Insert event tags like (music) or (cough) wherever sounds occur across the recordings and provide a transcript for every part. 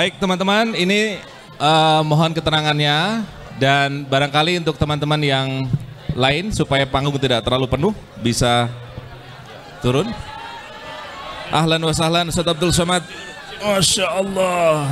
Baik teman-teman, ini uh, mohon keterangannya dan barangkali untuk teman-teman yang lain supaya panggung tidak terlalu penuh bisa turun. Ahlan wa sahlan Ustaz Abdul Somad. Masya Allah.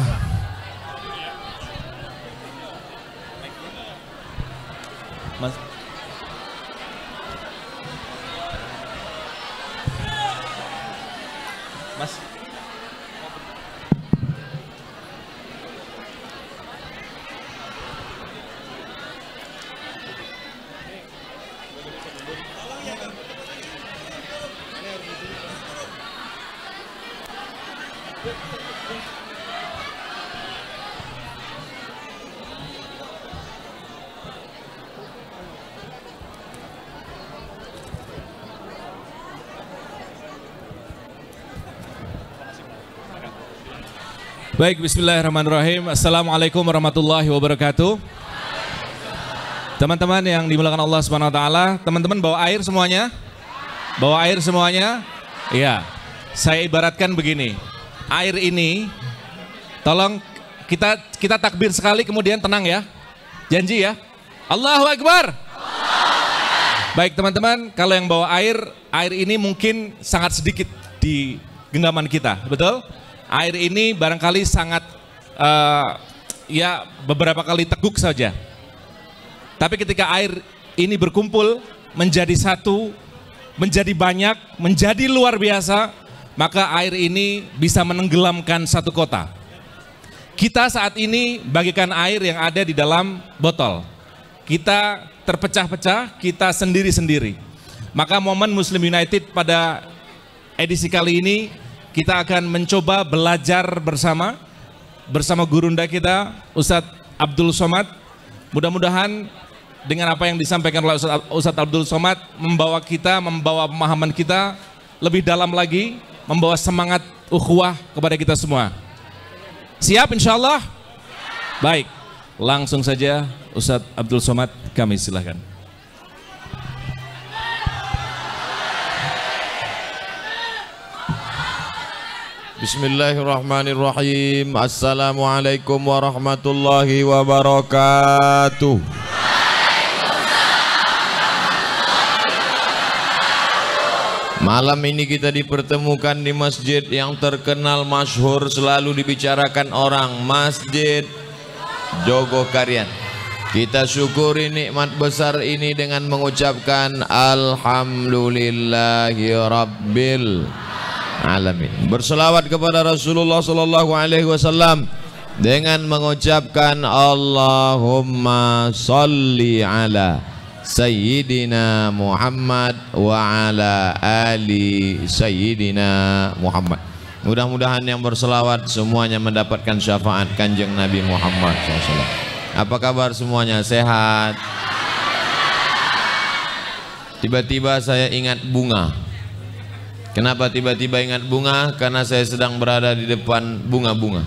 Baik, bismillahirrahmanirrahim. Assalamualaikum warahmatullahi wabarakatuh. Teman-teman yang dimulakan Allah Subhanahu wa taala, teman-teman bawa air semuanya? Bawa air semuanya? Iya. Saya ibaratkan begini. Air ini tolong kita kita takbir sekali kemudian tenang ya. Janji ya. Allahu Akbar. Baik teman-teman, kalau yang bawa air, air ini mungkin sangat sedikit di genggaman kita, betul? air ini barangkali sangat uh, ya beberapa kali teguk saja. Tapi ketika air ini berkumpul menjadi satu, menjadi banyak, menjadi luar biasa, maka air ini bisa menenggelamkan satu kota. Kita saat ini bagikan air yang ada di dalam botol. Kita terpecah-pecah, kita sendiri-sendiri. Maka momen Muslim United pada edisi kali ini kita akan mencoba belajar bersama bersama gurunda kita Ustadz Abdul Somad. Mudah-mudahan dengan apa yang disampaikan oleh Ustadz Abdul Somad membawa kita, membawa pemahaman kita lebih dalam lagi, membawa semangat ukhuwah kepada kita semua. Siap insya Allah? Baik, langsung saja Ustadz Abdul Somad kami silahkan. Bismillahirrahmanirrahim Assalamualaikum warahmatullahi wabarakatuh Malam ini kita dipertemukan di masjid yang terkenal masyhur selalu dibicarakan orang Masjid Jogokarian Kita syukuri nikmat besar ini dengan mengucapkan Alhamdulillahi Rabbil alamin. Berselawat kepada Rasulullah sallallahu alaihi wasallam dengan mengucapkan Allahumma salli ala sayyidina Muhammad wa ala ali sayyidina Muhammad. Mudah-mudahan yang berselawat semuanya mendapatkan syafaat Kanjeng Nabi Muhammad SAW. Apa kabar semuanya? Sehat? Tiba-tiba saya ingat bunga. Kenapa tiba-tiba ingat bunga? Karena saya sedang berada di depan bunga-bunga.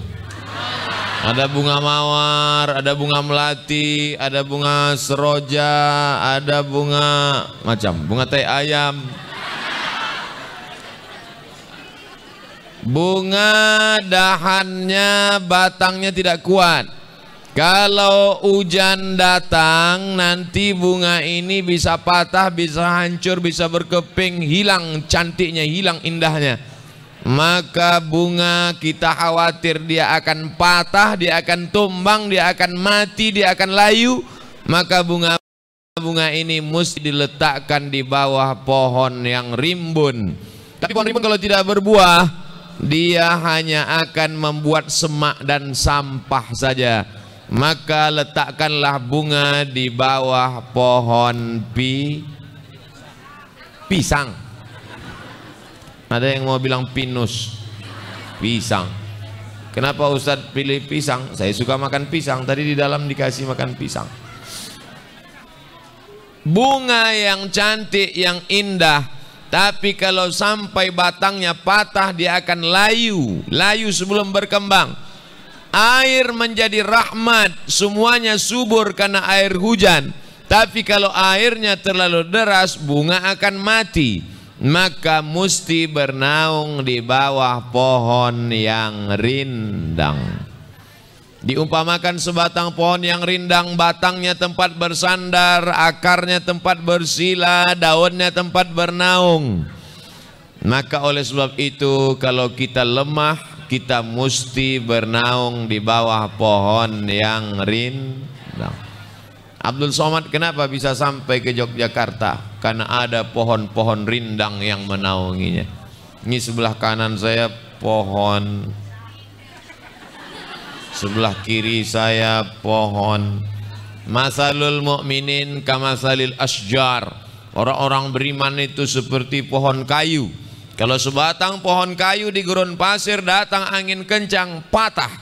Ada bunga mawar, ada bunga melati, ada bunga seroja, ada bunga macam, bunga teh ayam. Bunga dahannya, batangnya tidak kuat. Kalau hujan datang nanti bunga ini bisa patah, bisa hancur, bisa berkeping, hilang cantiknya, hilang indahnya. Maka bunga kita khawatir dia akan patah, dia akan tumbang, dia akan mati, dia akan layu. Maka bunga bunga ini mesti diletakkan di bawah pohon yang rimbun. Tapi pohon rimbun kalau tidak berbuah, dia hanya akan membuat semak dan sampah saja maka letakkanlah bunga di bawah pohon pi pisang ada yang mau bilang pinus pisang kenapa Ustadz pilih pisang saya suka makan pisang tadi di dalam dikasih makan pisang bunga yang cantik yang indah tapi kalau sampai batangnya patah dia akan layu, layu sebelum berkembang. Air menjadi rahmat, semuanya subur karena air hujan. Tapi kalau airnya terlalu deras, bunga akan mati. Maka mesti bernaung di bawah pohon yang rindang. Diumpamakan sebatang pohon yang rindang, batangnya tempat bersandar, akarnya tempat bersila, daunnya tempat bernaung. Maka oleh sebab itu kalau kita lemah, kita mesti bernaung di bawah pohon yang rindang. Nah. Abdul Somad kenapa bisa sampai ke Yogyakarta? Karena ada pohon-pohon rindang yang menaunginya. Ini sebelah kanan saya pohon. Sebelah kiri saya pohon. Masalul mu'minin kamasalil asjar. Orang-orang beriman itu seperti pohon kayu kalau sebatang pohon kayu di gurun pasir datang angin kencang patah.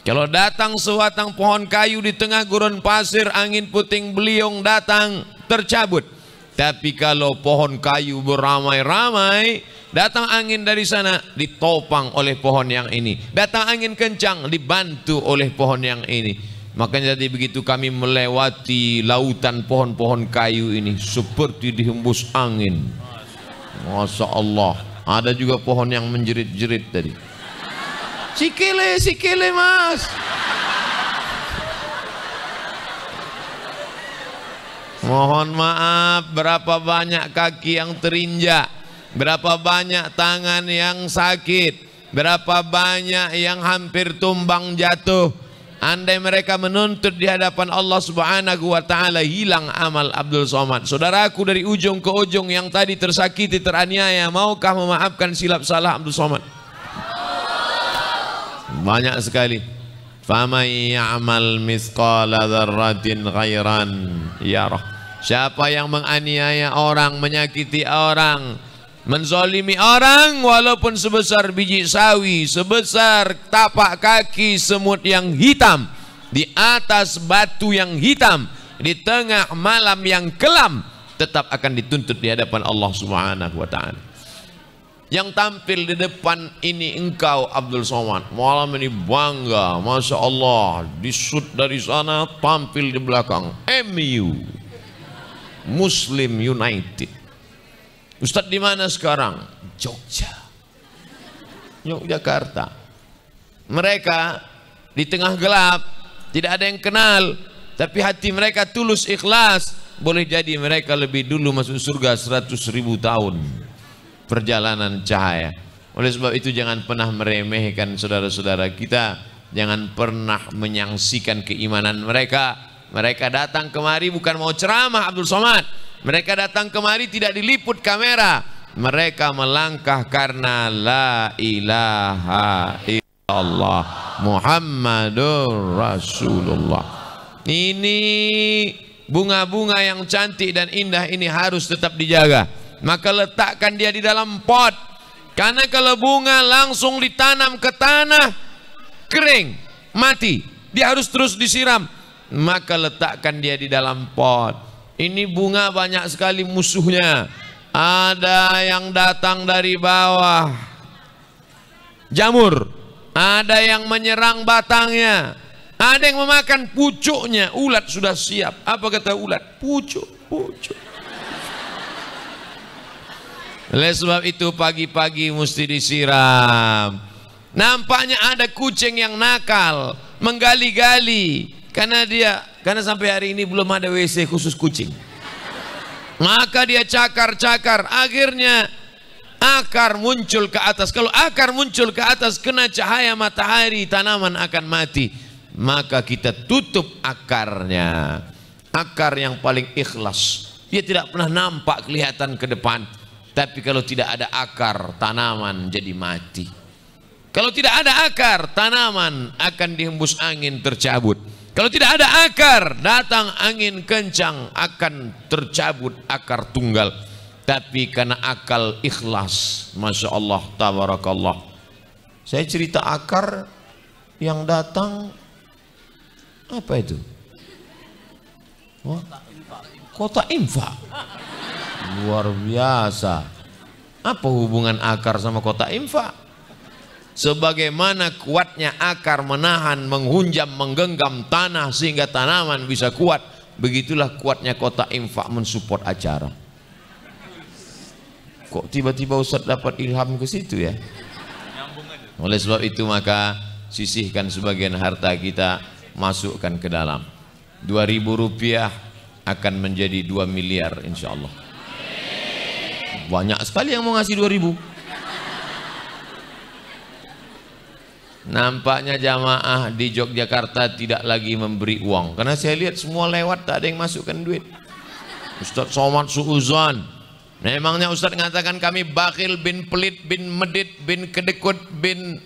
Kalau datang sebatang pohon kayu di tengah gurun pasir angin puting beliung datang tercabut. Tapi kalau pohon kayu beramai-ramai datang angin dari sana ditopang oleh pohon yang ini. Datang angin kencang dibantu oleh pohon yang ini. Makanya jadi begitu kami melewati lautan pohon-pohon kayu ini seperti dihembus angin. Masya Allah. Ada juga pohon yang menjerit-jerit tadi. Sikile, sikile mas. Mohon maaf, berapa banyak kaki yang terinjak, berapa banyak tangan yang sakit, berapa banyak yang hampir tumbang jatuh, Andai mereka menuntut di hadapan Allah Subhanahu wa taala hilang amal Abdul Somad. Saudaraku dari ujung ke ujung yang tadi tersakiti, teraniaya, maukah memaafkan silap salah Abdul Somad? Banyak sekali. Faman ya'mal misqala dzarratin khairan yarah. Siapa yang menganiaya orang, menyakiti orang, Menzolimi orang walaupun sebesar biji sawi, sebesar tapak kaki semut yang hitam, di atas batu yang hitam, di tengah malam yang kelam, tetap akan dituntut di hadapan Allah Subhanahu wa taala. Yang tampil di depan ini engkau Abdul Somad. Malam ini bangga, Masya Allah. Disut dari sana, tampil di belakang. MU. Muslim United. Ustadz di mana sekarang? Jogja. Yogyakarta. Mereka di tengah gelap, tidak ada yang kenal, tapi hati mereka tulus ikhlas. Boleh jadi mereka lebih dulu masuk surga 100.000 tahun perjalanan cahaya. Oleh sebab itu jangan pernah meremehkan saudara-saudara kita. Jangan pernah menyangsikan keimanan mereka mereka datang kemari bukan mau ceramah Abdul Somad. Mereka datang kemari tidak diliput kamera. Mereka melangkah karena la ilaha illallah Muhammadur Rasulullah. Ini bunga-bunga yang cantik dan indah ini harus tetap dijaga. Maka letakkan dia di dalam pot. Karena kalau bunga langsung ditanam ke tanah kering, mati. Dia harus terus disiram maka letakkan dia di dalam pot. Ini bunga banyak sekali musuhnya. Ada yang datang dari bawah. Jamur. Ada yang menyerang batangnya. Ada yang memakan pucuknya. Ulat sudah siap. Apa kata ulat? Pucuk, pucuk. Oleh sebab itu pagi-pagi mesti disiram. Nampaknya ada kucing yang nakal, menggali-gali, karena dia, karena sampai hari ini belum ada WC khusus kucing. Maka dia cakar-cakar, akhirnya akar muncul ke atas. Kalau akar muncul ke atas kena cahaya matahari, tanaman akan mati. Maka kita tutup akarnya. Akar yang paling ikhlas. Dia tidak pernah nampak kelihatan ke depan. Tapi kalau tidak ada akar, tanaman jadi mati. Kalau tidak ada akar, tanaman akan dihembus angin tercabut. Kalau tidak ada akar, datang angin kencang akan tercabut akar tunggal. Tapi karena akal ikhlas, masya Allah, tabarakallah. Saya cerita akar yang datang apa itu? Wah, kota infak. Luar biasa. Apa hubungan akar sama kota infak? sebagaimana kuatnya akar menahan, menghunjam, menggenggam tanah sehingga tanaman bisa kuat, begitulah kuatnya kota infak mensupport acara. Kok tiba-tiba Ustaz dapat ilham ke situ ya? Oleh sebab itu maka sisihkan sebagian harta kita masukkan ke dalam. 2000 rupiah akan menjadi 2 miliar insya Allah. Banyak sekali yang mau ngasih 2000 Nampaknya jamaah di Yogyakarta tidak lagi memberi uang Karena saya lihat semua lewat tak ada yang masukkan duit Ustadz Somad Suuzon Memangnya Ustadz mengatakan kami bakil bin pelit bin medit bin kedekut bin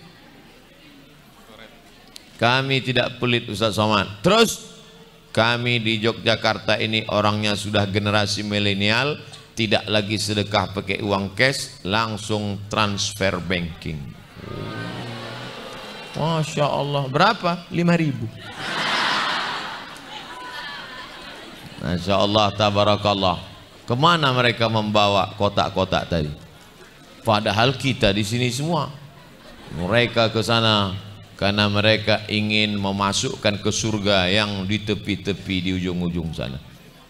Kami tidak pelit Ustadz Somad Terus kami di Yogyakarta ini orangnya sudah generasi milenial Tidak lagi sedekah pakai uang cash Langsung transfer banking Masya Allah. Berapa? lima ribu. Masya Allah, tabarakallah. Kemana mereka membawa kotak-kotak tadi? Padahal kita di sini semua. Mereka ke sana karena mereka ingin memasukkan ke surga yang di tepi-tepi di ujung-ujung sana.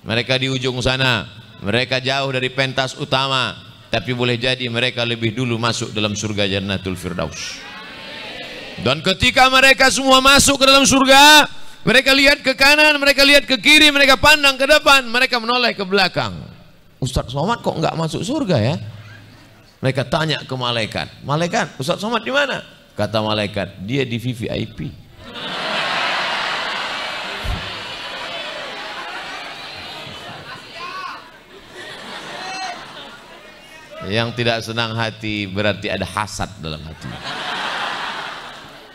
Mereka di ujung sana, mereka jauh dari pentas utama, tapi boleh jadi mereka lebih dulu masuk dalam surga Jannatul Firdaus. Dan ketika mereka semua masuk ke dalam surga, mereka lihat ke kanan, mereka lihat ke kiri, mereka pandang ke depan, mereka menoleh ke belakang. Ustadz Somad kok nggak masuk surga ya? Mereka tanya ke malaikat, malaikat, Ustadz Somad di mana? Kata malaikat, dia di VVIP. Yang tidak senang hati berarti ada hasad dalam hati.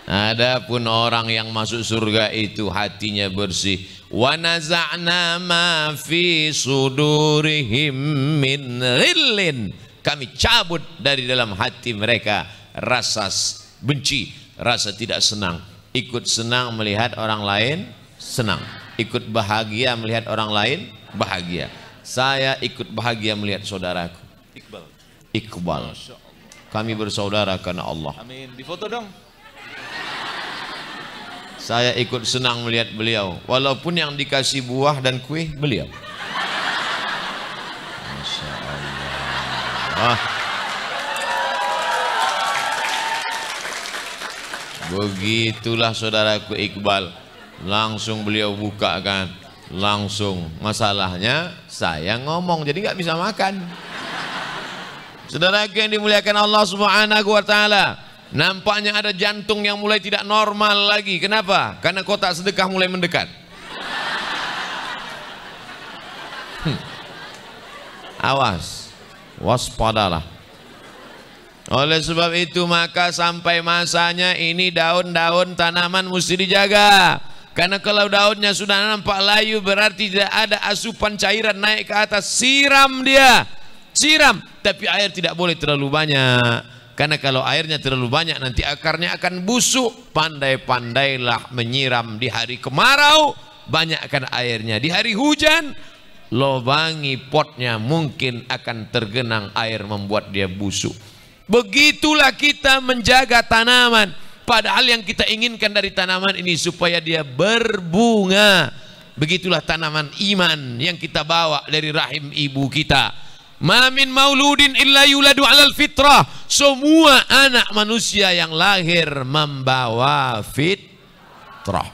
Adapun orang yang masuk surga itu hatinya bersih. Wa naza'na ma fi sudurihim min ghillin. Kami cabut dari dalam hati mereka rasa benci, rasa tidak senang. Ikut senang melihat orang lain senang. Ikut bahagia melihat orang lain bahagia. Saya ikut bahagia melihat saudaraku. Iqbal. Iqbal. Kami bersaudara karena Allah. Amin. Difoto dong. Saya ikut senang melihat beliau. Walaupun yang dikasih buah dan kue beliau. Masya Allah. Begitulah saudaraku Iqbal. Langsung beliau buka kan. Langsung. Masalahnya saya ngomong jadi nggak bisa makan. Saudaraku yang dimuliakan Allah Subhanahu wa taala. Nampaknya ada jantung yang mulai tidak normal lagi. Kenapa? Karena kotak sedekah mulai mendekat. Hmm. Awas, waspadalah. Oleh sebab itu maka sampai masanya ini daun-daun tanaman mesti dijaga. Karena kalau daunnya sudah nampak layu berarti tidak ada asupan cairan naik ke atas. Siram dia. Siram. Tapi air tidak boleh terlalu banyak karena kalau airnya terlalu banyak nanti akarnya akan busuk. Pandai-pandailah menyiram di hari kemarau, banyakkan airnya. Di hari hujan, lobangi potnya mungkin akan tergenang air membuat dia busuk. Begitulah kita menjaga tanaman. Padahal yang kita inginkan dari tanaman ini supaya dia berbunga. Begitulah tanaman iman yang kita bawa dari rahim ibu kita Mamin mauludin illa yuladu alal fitrah. Semua anak manusia yang lahir membawa fitrah.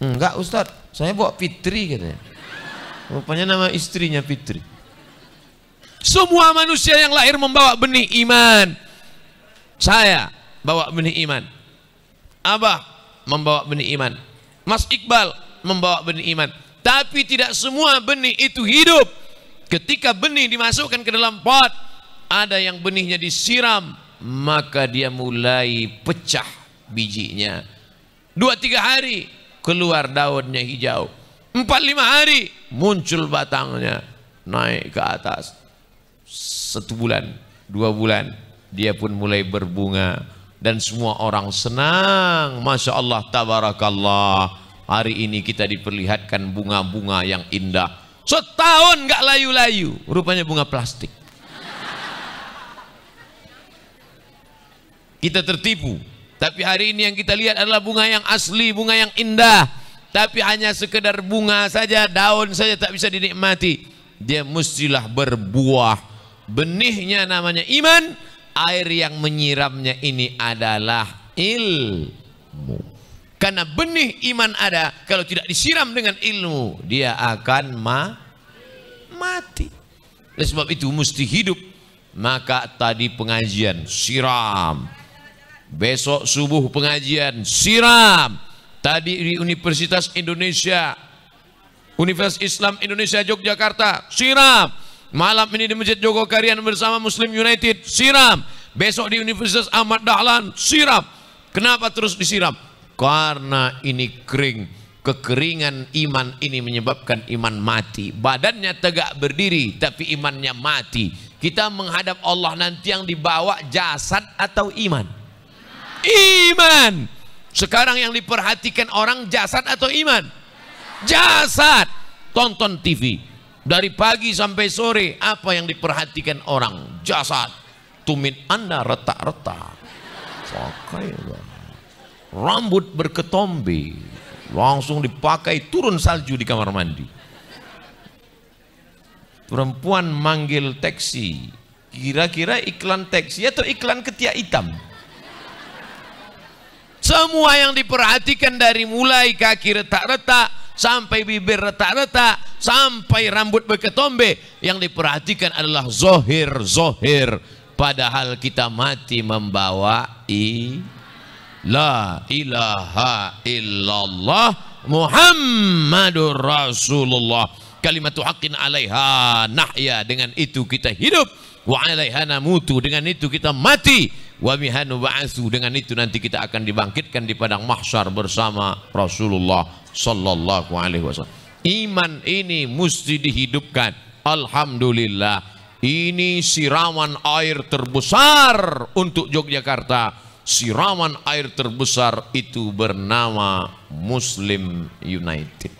Hmm, enggak Ustaz, saya bawa Fitri katanya. Rupanya nama istrinya Fitri. Semua manusia yang lahir membawa benih iman. Saya bawa benih iman. Abah membawa benih iman. Mas Iqbal membawa benih iman. Tapi tidak semua benih itu hidup Ketika benih dimasukkan ke dalam pot, ada yang benihnya disiram, maka dia mulai pecah bijinya. Dua tiga hari keluar daunnya hijau. Empat lima hari muncul batangnya naik ke atas. Satu bulan, dua bulan dia pun mulai berbunga dan semua orang senang. Masya Allah, tabarakallah. Hari ini kita diperlihatkan bunga-bunga yang indah Setahun nggak layu-layu, rupanya bunga plastik. Kita tertipu. Tapi hari ini yang kita lihat adalah bunga yang asli, bunga yang indah. Tapi hanya sekedar bunga saja, daun saja tak bisa dinikmati. Dia mestilah berbuah. Benihnya namanya iman. Air yang menyiramnya ini adalah ilmu. Karena benih iman ada, kalau tidak disiram dengan ilmu, dia akan ma mati. Oleh sebab itu mesti hidup. Maka tadi pengajian siram. Besok subuh pengajian siram. Tadi di Universitas Indonesia, Universitas Islam Indonesia Yogyakarta, siram. Malam ini di Masjid Jogokarian bersama Muslim United, siram. Besok di Universitas Ahmad Dahlan, siram. Kenapa terus disiram? Karena ini kering. Kekeringan iman ini menyebabkan iman mati. Badannya tegak berdiri tapi imannya mati. Kita menghadap Allah nanti yang dibawa jasad atau iman? Iman. Sekarang yang diperhatikan orang jasad atau iman? Jasad. Tonton TV. Dari pagi sampai sore apa yang diperhatikan orang? Jasad. Tumit Anda retak-retak. -retak rambut berketombe langsung dipakai turun salju di kamar mandi perempuan manggil taksi kira-kira iklan taksi ya atau iklan ketiak hitam semua yang diperhatikan dari mulai kaki retak-retak sampai bibir retak-retak sampai rambut berketombe yang diperhatikan adalah zohir zohir padahal kita mati membawa i La ilaha illallah Muhammadur Rasulullah Kalimatu haqqin alaiha nahya Dengan itu kita hidup Wa alaiha namutu Dengan itu kita mati Wa mihanu ba'asu Dengan itu nanti kita akan dibangkitkan di padang mahsyar bersama Rasulullah Sallallahu alaihi wasallam Iman ini mesti dihidupkan Alhamdulillah Ini siraman air terbesar untuk Yogyakarta siraman air terbesar itu bernama Muslim United.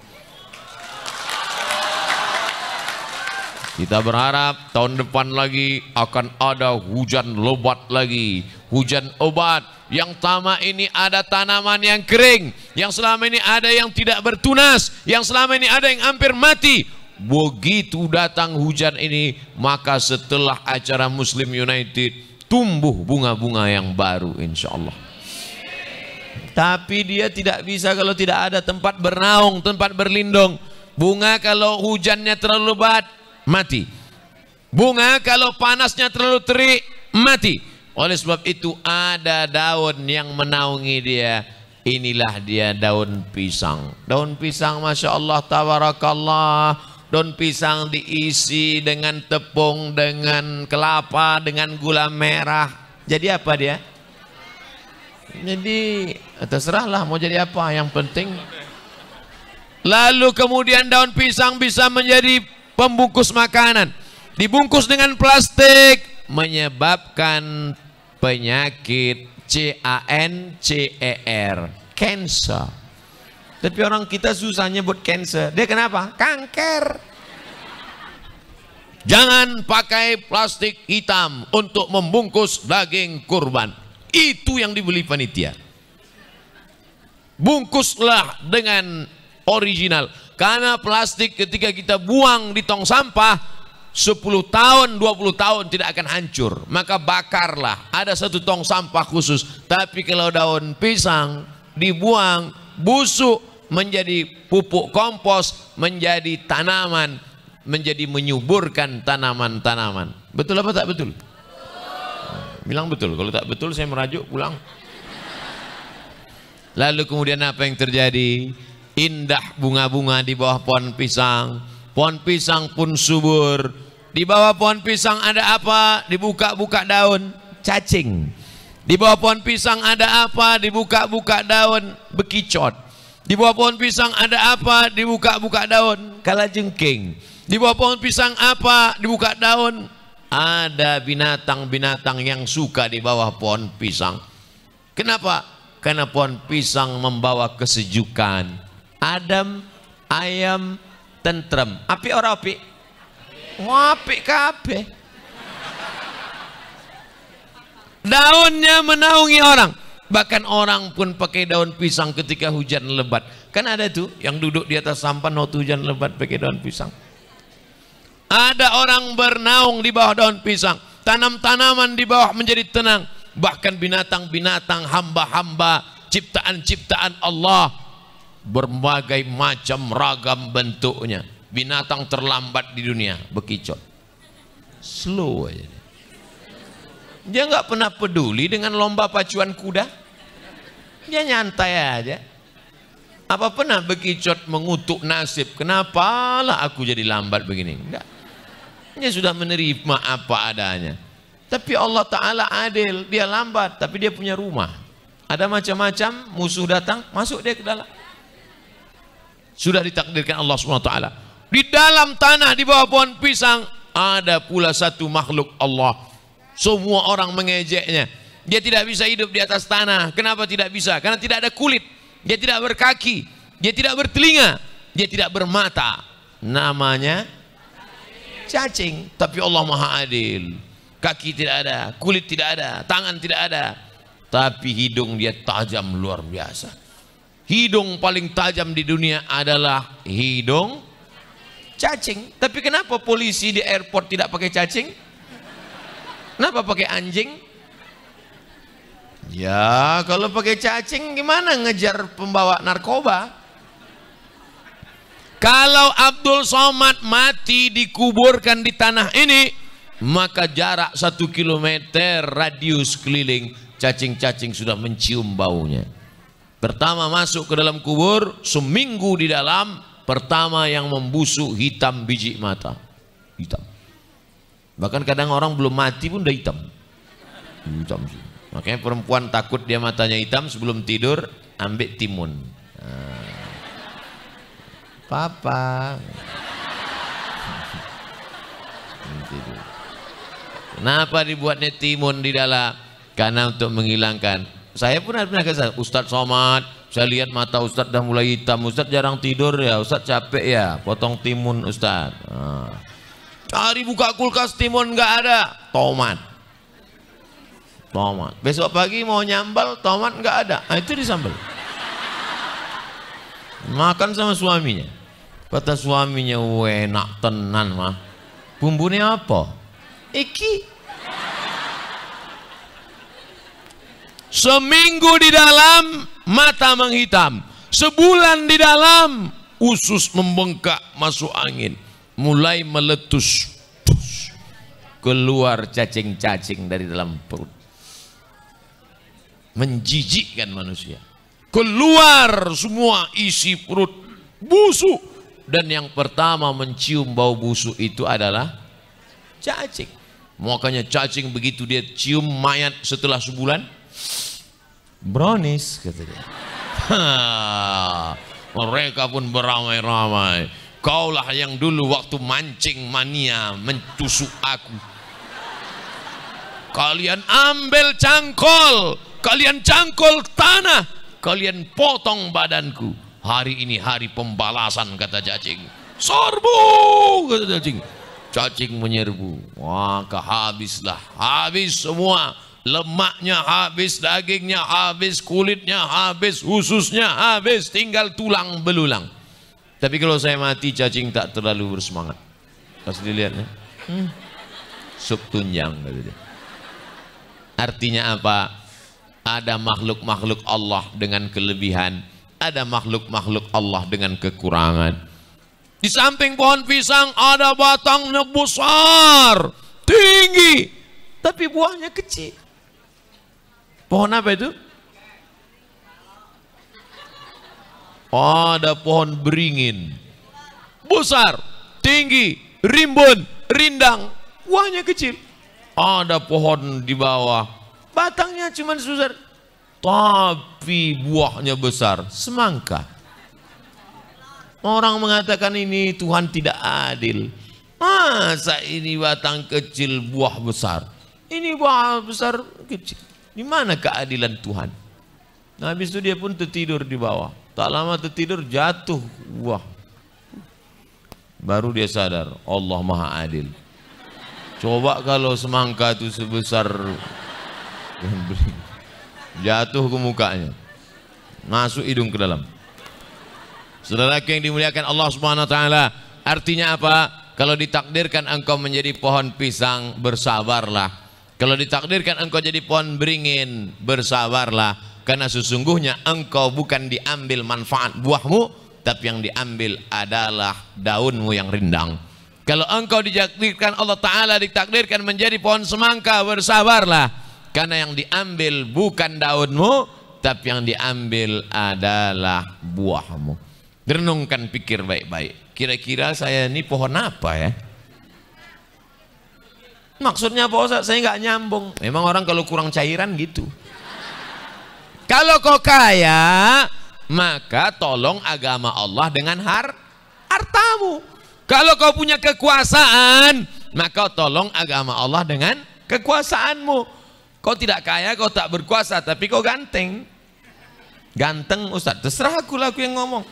Kita berharap tahun depan lagi akan ada hujan lebat lagi, hujan obat. Yang pertama ini ada tanaman yang kering, yang selama ini ada yang tidak bertunas, yang selama ini ada yang hampir mati. Begitu datang hujan ini, maka setelah acara Muslim United, tumbuh bunga-bunga yang baru insya Allah tapi dia tidak bisa kalau tidak ada tempat bernaung tempat berlindung bunga kalau hujannya terlalu lebat mati bunga kalau panasnya terlalu terik mati oleh sebab itu ada daun yang menaungi dia inilah dia daun pisang daun pisang Masya Allah tawarakallah daun pisang diisi dengan tepung, dengan kelapa, dengan gula merah. Jadi apa dia? Jadi ya terserahlah mau jadi apa yang penting. Lalu kemudian daun pisang bisa menjadi pembungkus makanan. Dibungkus dengan plastik menyebabkan penyakit e CANCER, cancer. Tapi orang kita susahnya buat cancer. Dia kenapa? Kanker. Jangan pakai plastik hitam untuk membungkus daging kurban. Itu yang dibeli panitia. Bungkuslah dengan original. Karena plastik ketika kita buang di tong sampah, 10 tahun, 20 tahun tidak akan hancur. Maka bakarlah. Ada satu tong sampah khusus. Tapi kalau daun pisang dibuang, busuk, menjadi pupuk kompos, menjadi tanaman, menjadi menyuburkan tanaman-tanaman. Betul apa tak betul? Bilang betul. Kalau tak betul saya merajuk pulang. Lalu kemudian apa yang terjadi? Indah bunga-bunga di bawah pohon pisang. Pohon pisang pun subur. Di bawah pohon pisang ada apa? Dibuka-buka daun, cacing. Di bawah pohon pisang ada apa? Dibuka-buka daun, bekicot. Di bawah pohon pisang ada apa? Dibuka-buka daun. Kala jengking. Di bawah pohon pisang apa? Dibuka daun. Ada binatang-binatang yang suka di bawah pohon pisang. Kenapa? Karena pohon pisang membawa kesejukan. Adam, ayam, tentrem. Api ora api? Api kabeh. Daunnya menaungi orang. Bahkan orang pun pakai daun pisang ketika hujan lebat. Kan ada tuh yang duduk di atas sampan waktu hujan lebat pakai daun pisang. Ada orang bernaung di bawah daun pisang. Tanam-tanaman di bawah menjadi tenang. Bahkan binatang-binatang, hamba-hamba, ciptaan-ciptaan Allah. Berbagai macam ragam bentuknya. Binatang terlambat di dunia, bekicot. Slow aja. Dia nggak pernah peduli dengan lomba pacuan kuda. Dia nyantai aja. Apa pernah bekicot mengutuk nasib? lah aku jadi lambat begini? Enggak. Dia sudah menerima apa adanya. Tapi Allah Ta'ala adil. Dia lambat, tapi dia punya rumah. Ada macam-macam, musuh datang, masuk dia ke dalam. Sudah ditakdirkan Allah SWT. Di dalam tanah, di bawah pohon pisang, ada pula satu makhluk Allah semua orang mengejeknya. Dia tidak bisa hidup di atas tanah. Kenapa tidak bisa? Karena tidak ada kulit. Dia tidak berkaki. Dia tidak bertelinga. Dia tidak bermata. Namanya cacing. Tapi Allah Maha Adil. Kaki tidak ada, kulit tidak ada, tangan tidak ada. Tapi hidung dia tajam luar biasa. Hidung paling tajam di dunia adalah hidung cacing. Tapi kenapa polisi di airport tidak pakai cacing? Kenapa pakai anjing? Ya, kalau pakai cacing gimana ngejar pembawa narkoba? Kalau Abdul Somad mati dikuburkan di tanah ini, maka jarak satu kilometer radius keliling cacing-cacing sudah mencium baunya. Pertama masuk ke dalam kubur, seminggu di dalam, pertama yang membusuk hitam biji mata. Hitam. Bahkan kadang orang belum mati pun udah hitam. Hitam Makanya perempuan takut dia matanya hitam sebelum tidur ambil timun. Nah. Papa. Kenapa dibuatnya timun di dalam? Karena untuk menghilangkan. Saya pun ada pernah ke sana, Ustadz Somad, saya lihat mata Ustadz dah mulai hitam. Ustadz jarang tidur ya, Ustadz capek ya, potong timun Ustadz. Ah. Cari buka kulkas timun nggak ada, tomat. Tomat. Besok pagi mau nyambal, tomat nggak ada. Nah, itu disambal. Makan sama suaminya. Kata suaminya, enak tenan mah. Bumbunya apa? Iki. Seminggu di dalam, mata menghitam. Sebulan di dalam, usus membengkak masuk angin mulai meletus keluar cacing-cacing dari dalam perut menjijikkan manusia keluar semua isi perut busuk dan yang pertama mencium bau busuk itu adalah cacing makanya cacing begitu dia cium mayat setelah sebulan brownies kata (laughs) mereka pun beramai-ramai Kaulah yang dulu waktu mancing mania mentusuk aku. Kalian ambil cangkol, kalian cangkol tanah, kalian potong badanku. Hari ini hari pembalasan kata cacing. Sorbu kata cacing. Cacing menyerbu. Maka habislah, habis semua. Lemaknya habis, dagingnya habis, kulitnya habis, ususnya habis, tinggal tulang belulang. Tapi kalau saya mati cacing tak terlalu bersemangat. Pas dilihat ya. Hmm. Sup tunjang gitu dia. Artinya apa? Ada makhluk-makhluk Allah dengan kelebihan, ada makhluk-makhluk Allah dengan kekurangan. Di samping pohon pisang ada batangnya besar, tinggi, tapi buahnya kecil. Pohon apa itu? Ada pohon beringin. Besar, tinggi, rimbun, rindang. Buahnya kecil. Ada pohon di bawah. Batangnya cuma susar. Tapi buahnya besar. Semangka. Orang mengatakan ini Tuhan tidak adil. Masa ini batang kecil buah besar? Ini buah besar kecil. Di mana keadilan Tuhan? Nah habis itu dia pun tertidur di bawah. Tak lama tertidur jatuh. Wah. Baru dia sadar Allah Maha Adil. Coba kalau semangka itu sebesar (laughs) jatuh ke mukanya. Masuk hidung ke dalam. Saudara yang dimuliakan Allah swt artinya apa? Kalau ditakdirkan engkau menjadi pohon pisang, bersabarlah. Kalau ditakdirkan engkau jadi pohon beringin, bersabarlah. Karena sesungguhnya engkau bukan diambil manfaat buahmu, tapi yang diambil adalah daunmu yang rindang. Kalau engkau ditakdirkan Allah Ta'ala ditakdirkan menjadi pohon semangka, bersabarlah. Karena yang diambil bukan daunmu, tapi yang diambil adalah buahmu. Renungkan pikir baik-baik. Kira-kira saya ini pohon apa ya? Maksudnya Pak saya nggak nyambung. Memang orang kalau kurang cairan gitu. Kalau kau kaya, maka tolong agama Allah dengan har hartamu. Kalau kau punya kekuasaan, maka tolong agama Allah dengan kekuasaanmu. Kau tidak kaya, kau tak berkuasa, tapi kau ganteng. Ganteng Ustaz, terserah aku lah aku yang ngomong.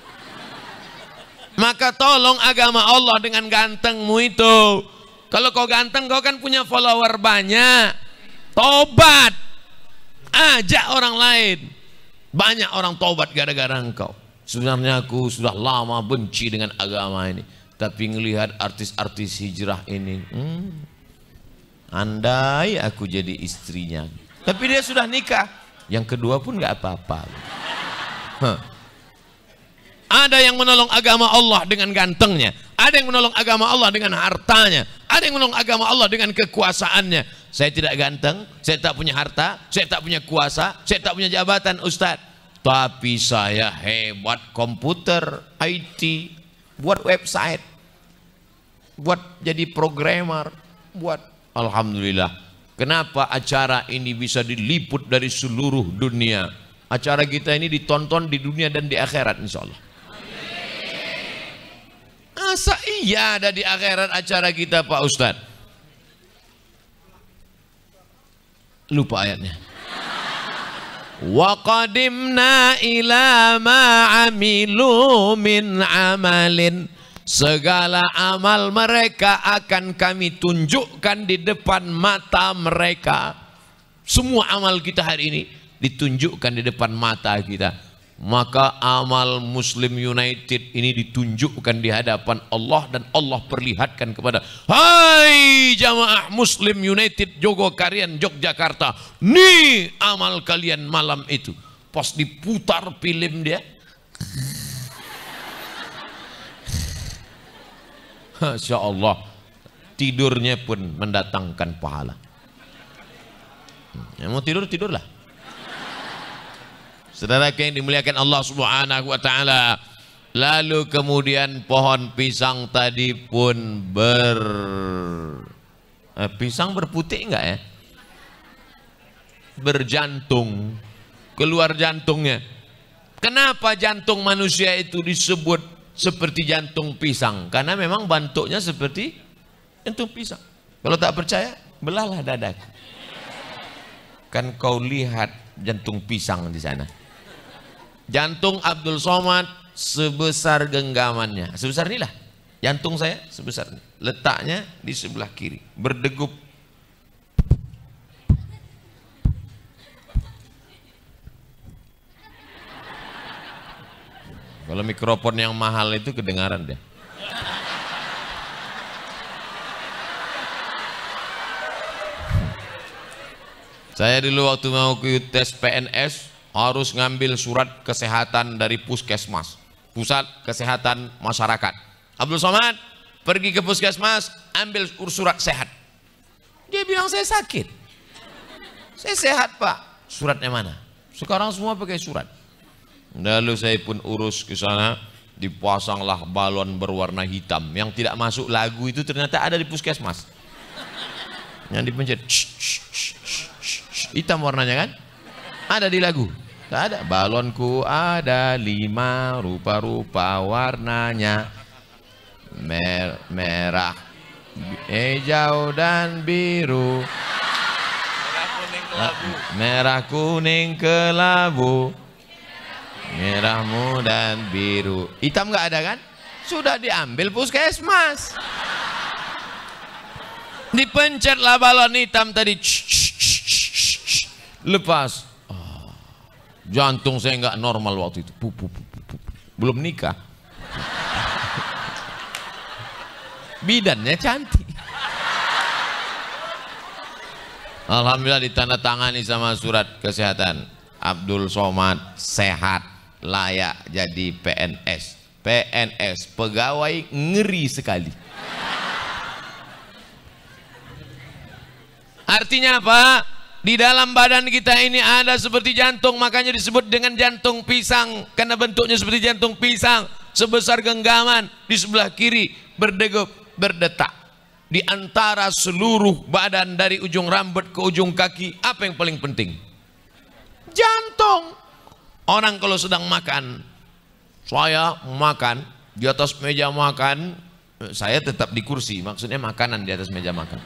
Maka tolong agama Allah dengan gantengmu itu. Kalau kau ganteng, kau kan punya follower banyak. Tobat. Ajak orang lain. Banyak orang taubat gara-gara engkau. Sebenarnya aku sudah lama benci dengan agama ini. Tapi melihat artis-artis hijrah ini. Hmm, andai aku jadi istrinya. Tapi dia sudah nikah. Yang kedua pun gak apa-apa. Huh. Ada yang menolong agama Allah dengan gantengnya. Ada yang menolong agama Allah dengan hartanya. Ada yang menolong agama Allah dengan kekuasaannya saya tidak ganteng, saya tak punya harta, saya tak punya kuasa, saya tak punya jabatan Ustaz. Tapi saya hebat komputer, IT, buat website, buat jadi programmer, buat Alhamdulillah. Kenapa acara ini bisa diliput dari seluruh dunia? Acara kita ini ditonton di dunia dan di akhirat insya Allah. Masa iya ada di akhirat acara kita Pak Ustadz? Lupa ayatnya. Wa qadimna ila ma amilu min amalin. Segala amal mereka akan kami tunjukkan di depan mata mereka. Semua amal kita hari ini ditunjukkan di depan mata kita maka amal Muslim United ini ditunjukkan di hadapan Allah dan Allah perlihatkan kepada Hai jamaah Muslim United Jogokarian Yogyakarta nih amal kalian malam itu pas diputar film dia (laughs) Masya Allah tidurnya pun mendatangkan pahala hmm, yang mau tidur tidurlah Saudara yang dimuliakan Allah Subhanahu wa taala. Lalu kemudian pohon pisang tadi pun ber eh, pisang berputih enggak ya? Berjantung. Keluar jantungnya. Kenapa jantung manusia itu disebut seperti jantung pisang? Karena memang bentuknya seperti jantung pisang. Kalau tak percaya, belahlah dadaku. Kan kau lihat jantung pisang di sana. Jantung Abdul Somad sebesar genggamannya. Sebesar inilah. Jantung saya sebesar ini. Letaknya di sebelah kiri. Berdegup. Kalau mikrofon yang mahal itu kedengaran deh. Saya dulu waktu mau tes PNS, harus ngambil surat kesehatan dari puskesmas, pusat kesehatan masyarakat. Abdul Somad pergi ke puskesmas, ambil surat sehat. Dia bilang saya sakit. Saya sehat pak. Suratnya mana? Sekarang semua pakai surat. Lalu saya pun urus ke sana, dipasanglah balon berwarna hitam. Yang tidak masuk lagu itu ternyata ada di puskesmas. Yang dipencet, hitam warnanya kan? Ada di lagu? Gak ada. Balonku ada lima rupa-rupa warnanya. Mer merah, hijau dan biru. Merah kuning kelabu. Merah muda dan biru. Hitam nggak ada kan? Sudah diambil puskesmas. Dipencetlah balon hitam tadi. Lepas. Jantung saya nggak normal waktu itu. Bu, bu, bu, bu, Belum nikah. Bidannya cantik. Alhamdulillah ditandatangani sama surat kesehatan. Abdul Somad sehat, layak jadi PNS. PNS pegawai ngeri sekali. Artinya apa? Di dalam badan kita ini ada seperti jantung, makanya disebut dengan jantung pisang karena bentuknya seperti jantung pisang sebesar genggaman di sebelah kiri berdegup, berdetak. Di antara seluruh badan dari ujung rambut ke ujung kaki, apa yang paling penting? Jantung. Orang kalau sedang makan, saya makan di atas meja makan, eh, saya tetap di kursi, maksudnya makanan di atas meja makan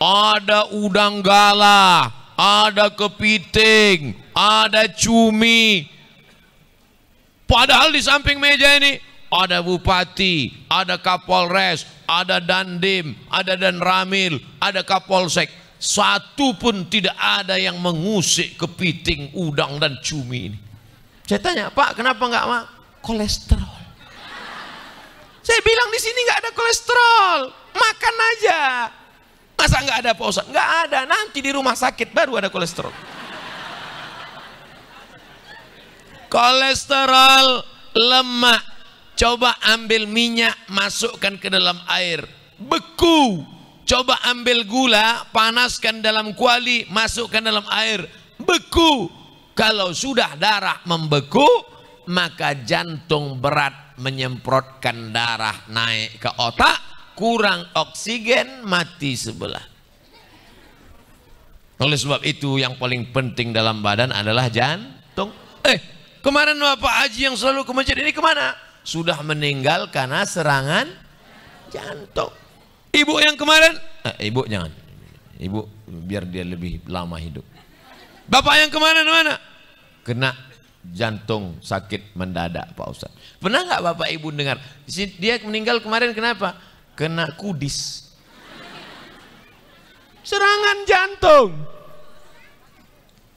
ada udang gala, ada kepiting, ada cumi. Padahal di samping meja ini ada bupati, ada kapolres, ada dandim, ada dan ramil, ada kapolsek. Satu pun tidak ada yang mengusik kepiting, udang dan cumi ini. Saya tanya, Pak, kenapa enggak, mak? Kolesterol. Saya bilang di sini enggak ada kolesterol, makan aja. Masa nggak ada Pak Ustadz? Nggak ada, nanti di rumah sakit baru ada kolesterol. Kolesterol lemak. Coba ambil minyak, masukkan ke dalam air. Beku. Coba ambil gula, panaskan dalam kuali, masukkan dalam air. Beku. Kalau sudah darah membeku, maka jantung berat menyemprotkan darah naik ke otak kurang oksigen mati sebelah. Oleh sebab itu yang paling penting dalam badan adalah jantung. Eh, kemarin Bapak Haji yang selalu ke masjid ini kemana? Sudah meninggal karena serangan jantung. Ibu yang kemarin, eh, ibu jangan. Ibu biar dia lebih lama hidup. Bapak yang kemarin mana? Kena jantung sakit mendadak Pak Ustaz. Pernah nggak Bapak Ibu dengar? Dia meninggal kemarin kenapa? kena kudis. Serangan jantung.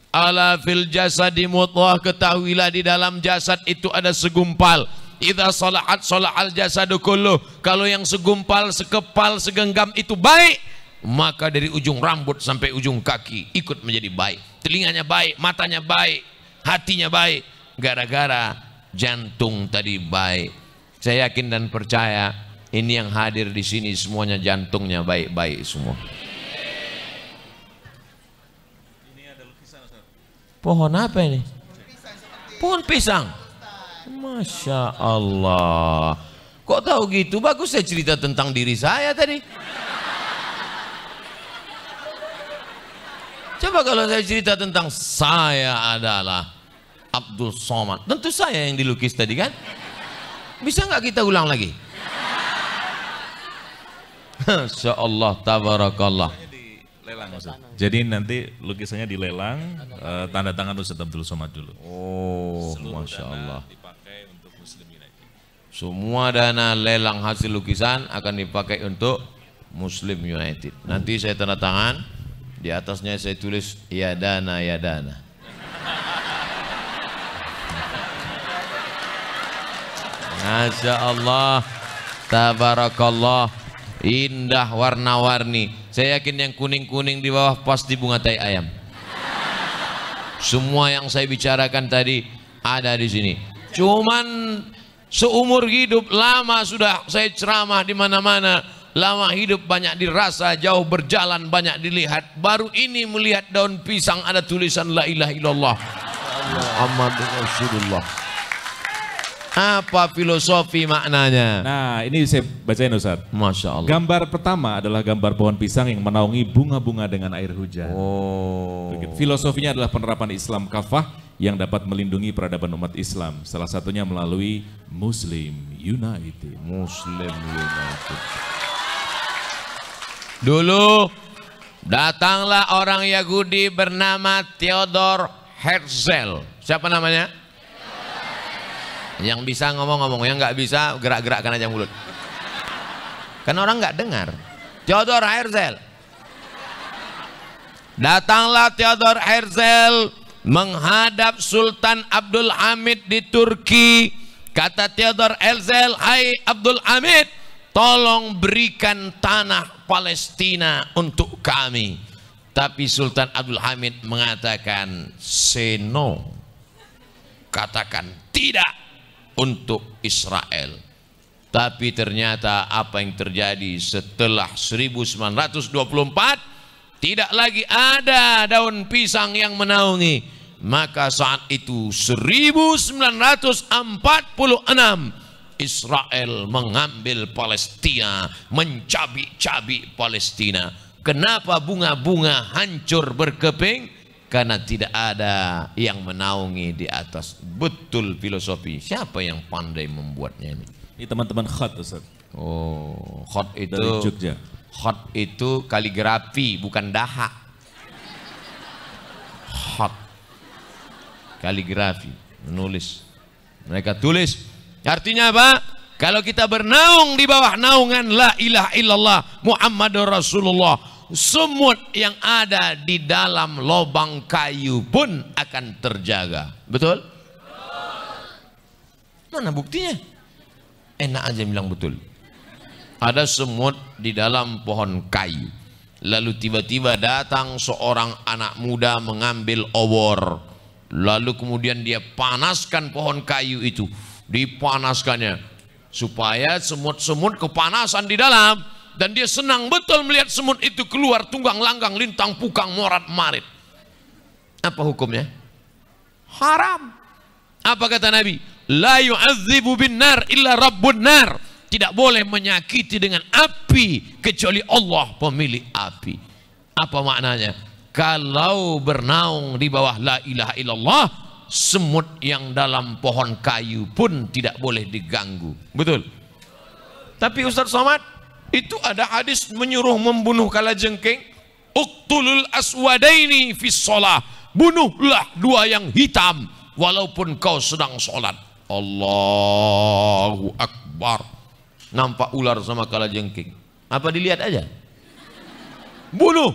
Ala fil jasadi mutlah ketahuilah di dalam jasad itu ada segumpal. Idza salahat salahal jasadu kullu. Kalau yang segumpal, sekepal, segenggam itu baik, maka dari ujung rambut sampai ujung kaki ikut menjadi baik. Telinganya baik, matanya baik, hatinya baik gara-gara jantung tadi baik. Saya yakin dan percaya ini yang hadir di sini semuanya jantungnya baik-baik semua. Ini ada Pohon apa ini? Pohon pisang. Masya Allah. Kok tahu gitu? Bagus saya cerita tentang diri saya tadi. Coba kalau saya cerita tentang saya adalah Abdul Somad. Tentu saya yang dilukis tadi kan? Bisa nggak kita ulang lagi? Masya (laughs) Allah, tabarakallah. Lelang, Jadi nanti lukisannya dilelang, uh, tanda tangan Ustaz Abdul Somad dulu. Oh, Seluruh Masya Allah. Dipakai untuk Semua dana lelang hasil lukisan akan dipakai untuk Muslim United. Nanti saya tanda tangan, di atasnya saya tulis ya dana ya dana. (laughs) Masya Allah, tabarakallah. Indah warna-warni. Saya yakin yang kuning-kuning di bawah pasti bunga tai ayam. Semua yang saya bicarakan tadi ada di sini. Cuman seumur hidup lama sudah saya ceramah di mana-mana. Lama hidup banyak dirasa, jauh berjalan banyak dilihat. Baru ini melihat daun pisang ada tulisan la ilaha illallah. Muhammad Rasulullah. Apa filosofi maknanya? Nah, ini saya bacain Ustaz. Masya Allah. Gambar pertama adalah gambar pohon pisang yang menaungi bunga-bunga dengan air hujan. Oh. Begitu. Filosofinya adalah penerapan Islam kafah yang dapat melindungi peradaban umat Islam. Salah satunya melalui Muslim United. Muslim United. Dulu datanglah orang Yahudi bernama Theodor Herzl. Siapa namanya? Yang bisa ngomong-ngomong, yang nggak bisa gerak-gerakkan aja mulut. Karena orang nggak dengar. Theodor Herzl. Datanglah Theodor Herzl menghadap Sultan Abdul Hamid di Turki. Kata Theodor Herzl, "Hai Abdul Hamid, tolong berikan tanah Palestina untuk kami." Tapi Sultan Abdul Hamid mengatakan, "Seno." Katakan tidak untuk Israel. Tapi ternyata apa yang terjadi setelah 1924 tidak lagi ada daun pisang yang menaungi. Maka saat itu 1946 Israel mengambil Palestina, mencabik-cabik Palestina. Kenapa bunga-bunga hancur berkeping? karena tidak ada yang menaungi di atas. Betul filosofi. Siapa yang pandai membuatnya ini? Ini teman-teman khat Ustaz. Oh, khat itu dari Jogja. khat itu kaligrafi bukan dahak. khat Kaligrafi, menulis. Mereka tulis. Artinya apa? Kalau kita bernaung di bawah naungan la ilaha illallah Muhammadur Rasulullah semut yang ada di dalam lubang kayu pun akan terjaga. Betul? Mana buktinya? Enak aja bilang betul. Ada semut di dalam pohon kayu. Lalu tiba-tiba datang seorang anak muda mengambil obor. Lalu kemudian dia panaskan pohon kayu itu. Dipanaskannya. Supaya semut-semut kepanasan di dalam dan dia senang betul melihat semut itu keluar tunggang langgang lintang pukang morat marit. Apa hukumnya? Haram. Apa kata Nabi? La yu'adzibu bin nar illa rabbun nar. Tidak boleh menyakiti dengan api kecuali Allah pemilik api. Apa maknanya? Kalau bernaung di bawah la ilaha illallah, semut yang dalam pohon kayu pun tidak boleh diganggu. Betul? Tapi Ustaz Somad, itu ada hadis menyuruh membunuh kala jengking, Uktulul aswadaini fi sholah. Bunuhlah dua yang hitam. Walaupun kau sedang sholat. Allahu Akbar. Nampak ular sama kala jengking. Apa dilihat aja? Bunuh.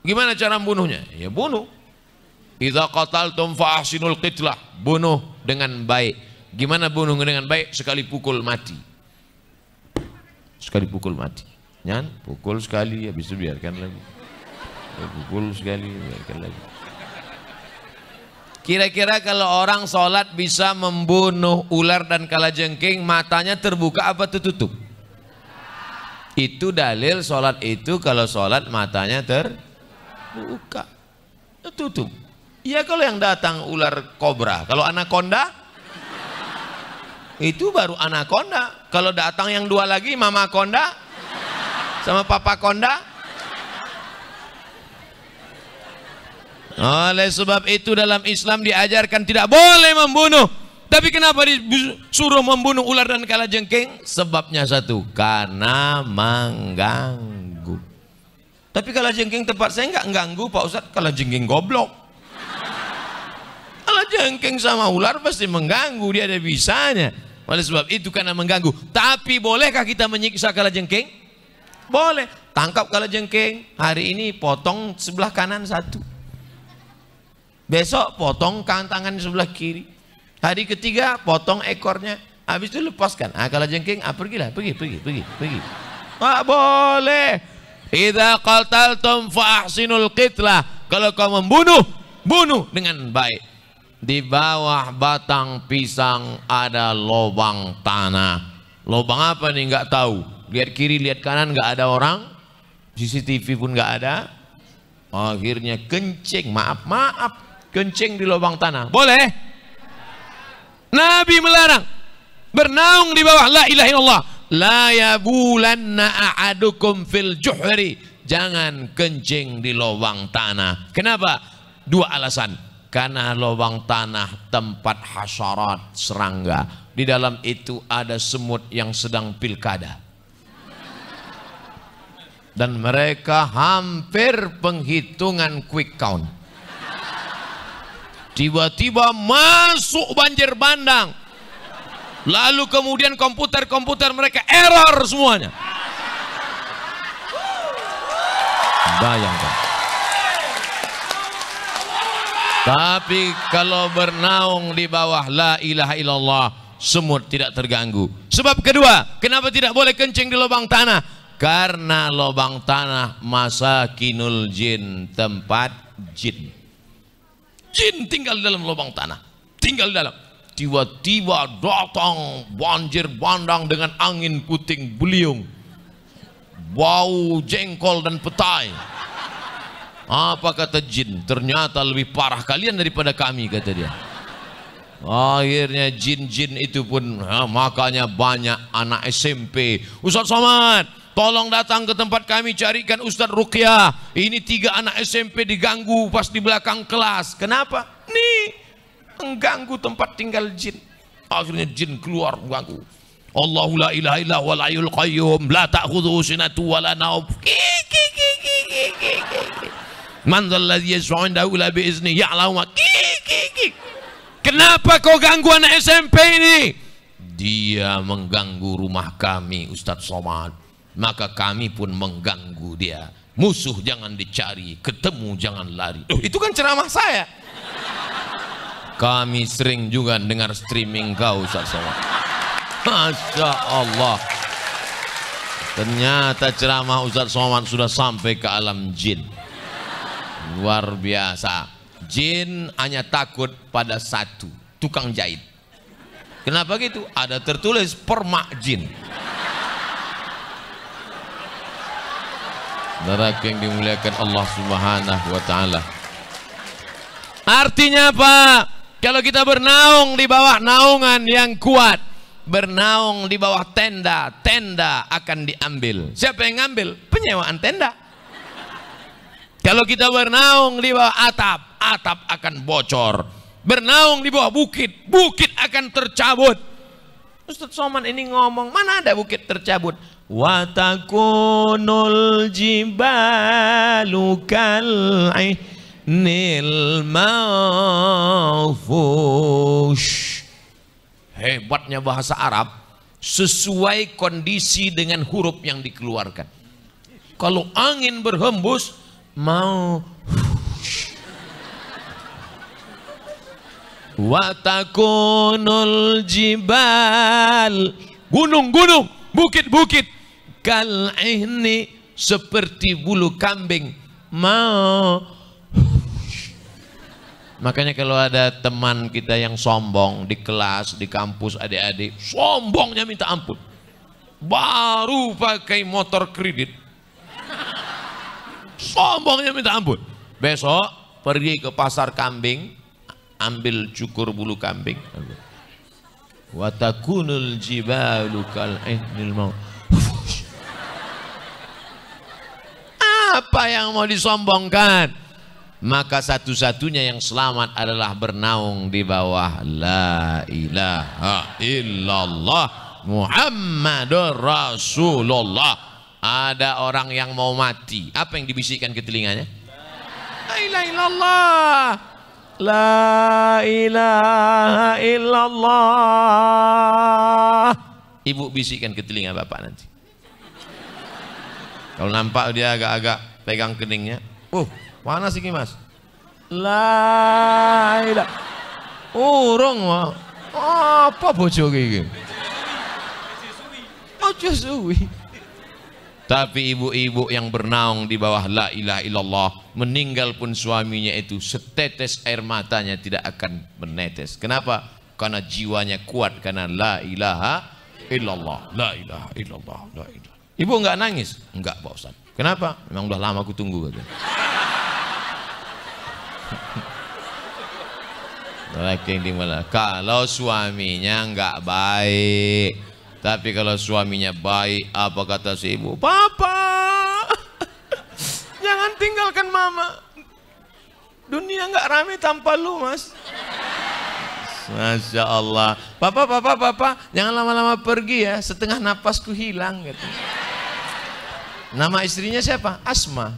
Gimana cara bunuhnya? Ya bunuh. Idza qataltum fa'ahsinul qitlah. Bunuh dengan baik. Gimana bunuh dengan baik? Sekali pukul mati. Sekali pukul mati. Nyan, pukul sekali, habis itu biarkan lagi. Ya, pukul sekali, biarkan lagi. Kira-kira kalau orang sholat bisa membunuh ular dan kalajengking, matanya terbuka apa tertutup? Itu dalil sholat itu kalau sholat matanya terbuka. tertutup. Iya kalau yang datang ular kobra, kalau anak konda, itu baru anak konda. Kalau datang yang dua lagi, Mama Konda sama Papa Konda. Oleh sebab itu dalam Islam diajarkan tidak boleh membunuh. Tapi kenapa disuruh membunuh ular dan kala jengking? Sebabnya satu, karena mengganggu. Tapi kala jengking tempat saya nggak mengganggu Pak Ustadz, jengking goblok. Kala jengking sama ular pasti mengganggu, dia ada bisanya. Oleh sebab itu karena mengganggu. Tapi bolehkah kita menyiksa kala jengking? Boleh. Tangkap kala jengking. Hari ini potong sebelah kanan satu. Besok potong tangan sebelah kiri. Hari ketiga potong ekornya. Habis itu lepaskan. Ah kala jengking, ah pergilah, pergi, pergi, pergi, pergi. Tak boleh. Idza qataltum fa ahsinul qitlah. Kalau kau membunuh, bunuh dengan baik di bawah batang pisang ada lubang tanah. Lubang apa nih Enggak tahu. Lihat kiri, lihat kanan enggak ada orang. CCTV pun enggak ada. Akhirnya kencing, maaf, maaf, kencing di lubang tanah. Boleh? Nabi melarang bernaung di bawah la ilaha illallah. La yabulanna a'adukum fil juhri. Jangan kencing di lubang tanah. Kenapa? Dua alasan karena lubang tanah tempat hasyarat serangga di dalam itu ada semut yang sedang pilkada dan mereka hampir penghitungan quick count tiba-tiba masuk banjir bandang lalu kemudian komputer-komputer mereka error semuanya bayangkan tapi kalau bernaung di bawah la ilaha illallah, semut tidak terganggu. Sebab kedua, kenapa tidak boleh kencing di lubang tanah? Karena lubang tanah masa kinul jin, tempat jin. Jin tinggal dalam lubang tanah, tinggal dalam. Tiba-tiba datang banjir bandang dengan angin puting beliung. Bau jengkol dan petai. Apa kata jin? Ternyata lebih parah kalian daripada kami kata dia. Akhirnya jin-jin itu pun ha, makanya banyak anak SMP. Ustaz Somad, tolong datang ke tempat kami carikan Ustaz Ruqyah. Ini tiga anak SMP diganggu pas di belakang kelas. Kenapa? Nih, mengganggu tempat tinggal jin. Akhirnya jin keluar mengganggu. Allahu la ilaha illa wal ayyul qayyum la ta'khudhuhu sinatu wa la naum. Man dzalladzi yashfa'u illa bi'izni ya'lamu Kenapa kau ganggu anak SMP ini? Dia mengganggu rumah kami, Ustadz Somad. Maka kami pun mengganggu dia. Musuh jangan dicari, ketemu jangan lari. Duh, itu kan ceramah saya. Kami sering juga dengar streaming kau, Ustaz Somad. Masya Allah. Ternyata ceramah Ustaz Somad sudah sampai ke alam jin. Luar biasa. Jin hanya takut pada satu, tukang jahit. Kenapa gitu? Ada tertulis permak jin. neraka yang dimuliakan Allah Subhanahu wa taala. Artinya apa? Kalau kita bernaung di bawah naungan yang kuat, bernaung di bawah tenda, tenda akan diambil. Siapa yang ngambil? Penyewaan tenda. Kalau kita bernaung di bawah atap, atap akan bocor. Bernaung di bawah bukit, bukit akan tercabut. Ustaz Soman ini ngomong, mana ada bukit tercabut? Watakunul jibalu kal'inil maufush. Hebatnya bahasa Arab sesuai kondisi dengan huruf yang dikeluarkan. Kalau angin berhembus, mau watakunul jibal gunung-gunung bukit-bukit kal ini seperti bulu kambing mau makanya kalau ada teman kita yang sombong di kelas di kampus adik-adik sombongnya minta ampun baru pakai motor kredit Sombongnya minta ampun. Besok pergi ke pasar kambing, ambil cukur bulu kambing. Watakunul jibalu kal mau. Apa yang mau disombongkan? Maka satu-satunya yang selamat adalah bernaung di bawah La ilaha illallah Muhammadur Rasulullah ada orang yang mau mati. Apa yang dibisikkan ke telinganya? La ilaha illallah. La ilaha illallah. Ibu bisikkan ke telinga bapak nanti. Kalau nampak dia agak-agak pegang keningnya. Uh, panas ini mas. La ilaha. Urung wah. Apa bojo gini? Aja suwi. Tapi ibu-ibu yang bernaung di bawah la ilaha illallah meninggal pun suaminya itu setetes air matanya tidak akan menetes. Kenapa? Karena jiwanya kuat karena la ilaha illallah. La ilaha illallah. La ilaha. Ibu enggak nangis? Enggak, Pak Ustaz. Kenapa? Memang udah lama aku tunggu (laughs) Kalau suaminya enggak baik, tapi kalau suaminya baik, apa kata si ibu? Papa, (laughs) jangan tinggalkan mama. Dunia nggak rame tanpa lu, mas. Masya Allah. Papa, papa, papa, jangan lama-lama pergi ya. Setengah napasku hilang gitu. Nama istrinya siapa? Asma.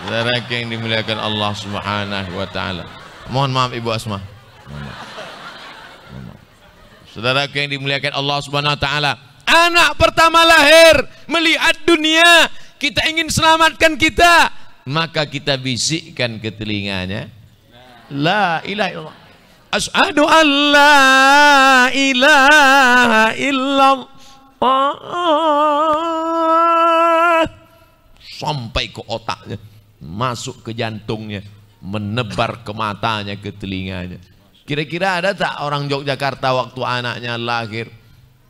Saudara yang dimuliakan Allah Subhanahu wa taala. Mohon maaf Ibu Asma. Mohon maaf. Saudaraku yang dimuliakan Allah Subhanahu wa taala, anak pertama lahir melihat dunia, kita ingin selamatkan kita, maka kita bisikkan ke telinganya, la ilaha illallah. Asyhadu an la ilaha illallah. Sampai ke otaknya, masuk ke jantungnya, menebar ke matanya, ke telinganya. Kira-kira ada tak orang Yogyakarta waktu anaknya lahir?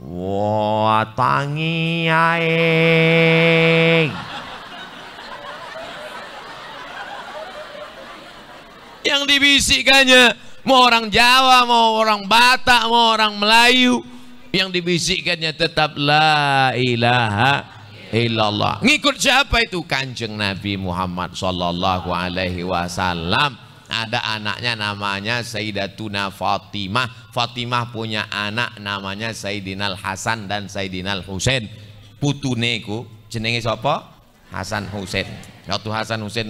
Wah, wow, tangi aing. Yang dibisikannya mau orang Jawa, mau orang Batak, mau orang Melayu, yang dibisikannya tetap la ilaha illallah. Ngikut siapa itu? Kanjeng Nabi Muhammad sallallahu alaihi wasallam ada anaknya namanya Sayyidatuna Fatimah. Fatimah punya anak namanya Sayyidinal Hasan dan Sayyidinal Husain. Putuneku, jenenge sapa? Hasan Husain. Waktu Hasan Husain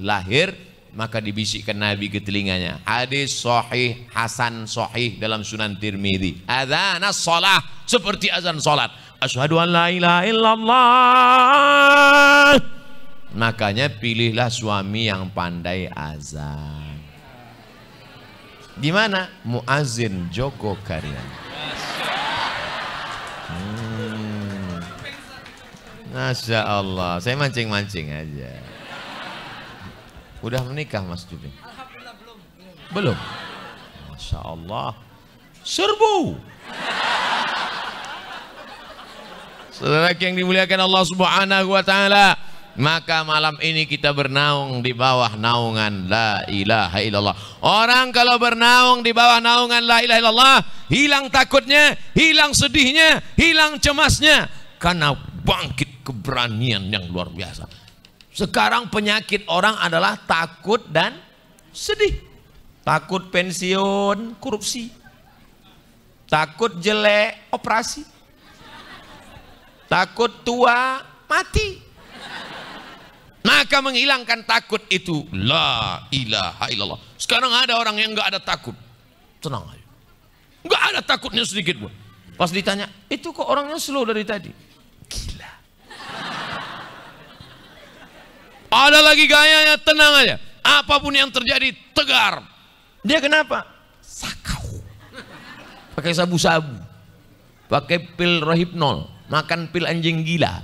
lahir maka dibisikkan Nabi ke telinganya hadis sahih Hasan sahih dalam Sunan Tirmidzi azan salat seperti azan salat asyhadu an la ilaha illallah Makanya pilihlah suami yang pandai azan. Di mana? Muazin Joko Karyan. Hmm. Masya Allah, saya mancing-mancing aja. Udah menikah Mas Jubi belum. Belum. Masya Allah. Serbu. Saudara yang dimuliakan Allah Subhanahu wa taala, maka malam ini kita bernaung di bawah naungan la ilaha illallah. Orang kalau bernaung di bawah naungan la ilaha illallah, hilang takutnya, hilang sedihnya, hilang cemasnya karena bangkit keberanian yang luar biasa. Sekarang penyakit orang adalah takut dan sedih. Takut pensiun, korupsi. Takut jelek, operasi. Takut tua, mati maka menghilangkan takut itu la ilaha illallah. Sekarang ada orang yang nggak ada takut. Tenang aja. Nggak ada takutnya sedikit pun. Pas ditanya, itu kok orangnya slow dari tadi? Gila. Ada lagi gayanya, tenang aja. Apapun yang terjadi, tegar. Dia kenapa? Sakau. Pakai sabu-sabu. Pakai pil rohipnol. Makan pil anjing gila.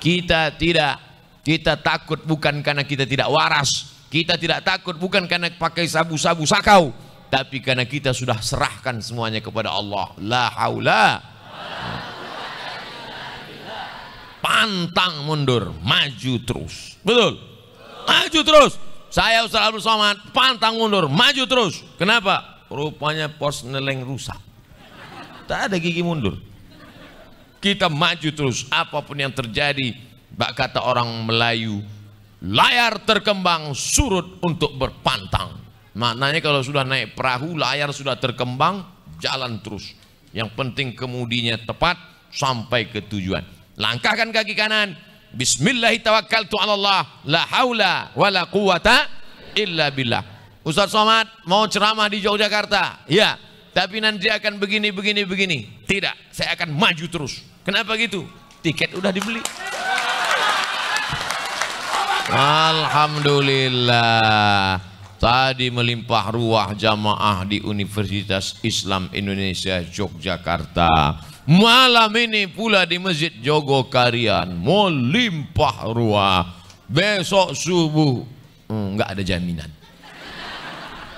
Kita tidak kita takut bukan karena kita tidak waras. Kita tidak takut bukan karena pakai sabu-sabu sakau. Tapi karena kita sudah serahkan semuanya kepada Allah. La haula. Pantang mundur. Maju terus. Betul? Maju terus. Saya Ustaz Abdul Somad. Pantang mundur. Maju terus. Kenapa? Rupanya pos neleng rusak. Tak ada gigi mundur. Kita maju terus. Apapun yang terjadi Bak kata orang Melayu, layar terkembang surut untuk berpantang. Maknanya kalau sudah naik perahu, layar sudah terkembang, jalan terus. Yang penting kemudinya tepat sampai ke tujuan. Langkahkan kaki kanan. Bismillahirrahmanirrahim. La haula wa la quwata illa billah. Ustaz Somad mau ceramah di Yogyakarta. Ya, tapi nanti akan begini, begini, begini. Tidak, saya akan maju terus. Kenapa gitu? Tiket udah dibeli. Alhamdulillah. Tadi melimpah ruah jamaah di Universitas Islam Indonesia Yogyakarta. Malam ini pula di Masjid Jogokarian melimpah ruah. Besok subuh hmm, nggak hmm, ada jaminan.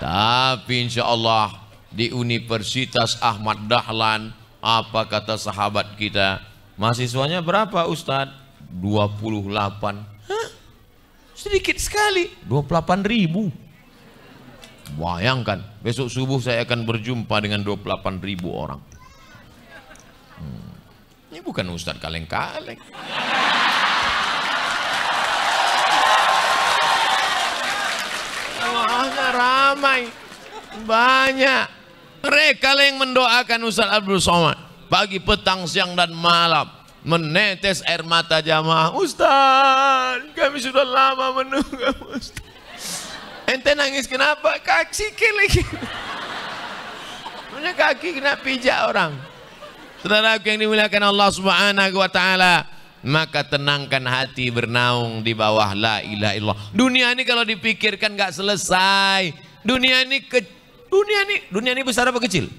Tapi insya Allah di Universitas Ahmad Dahlan apa kata sahabat kita? Mahasiswanya berapa Ustadz? 28. Hah? Sedikit sekali. 28 ribu. Bayangkan, besok subuh saya akan berjumpa dengan 28 ribu orang. Hmm. Ini bukan Ustadz kaleng-kaleng. ramai. Banyak. Mereka yang mendoakan Ustadz Abdul Somad. Pagi, petang, siang, dan malam menetes air mata jamaah. Ustaz, kami sudah lama menunggu. Ustaz. Ente nangis kenapa? Kaki lagi. punya kaki kena pijak orang. Saudara yang dimuliakan Allah Subhanahu wa taala, maka tenangkan hati bernaung di bawah la ilaha illallah. Dunia ini kalau dipikirkan gak selesai. Dunia ini ke dunia ini dunia ini besar apa kecil?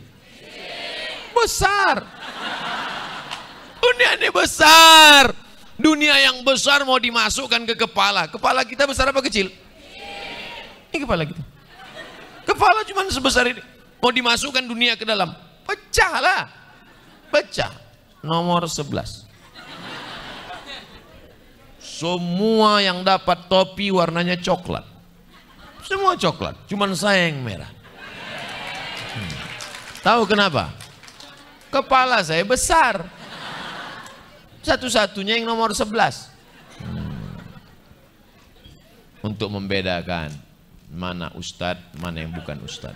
Besar. Dunia ini besar. Dunia yang besar mau dimasukkan ke kepala. Kepala kita besar apa kecil? Ini kepala kita. Kepala cuma sebesar ini. Mau dimasukkan dunia ke dalam. Pecahlah. Pecah. Nomor 11. Semua yang dapat topi warnanya coklat. Semua coklat. Cuman saya yang merah. Hmm. Tahu kenapa? Kepala saya besar. Satu-satunya yang nomor 11. Untuk membedakan mana ustadz, mana yang bukan ustadz.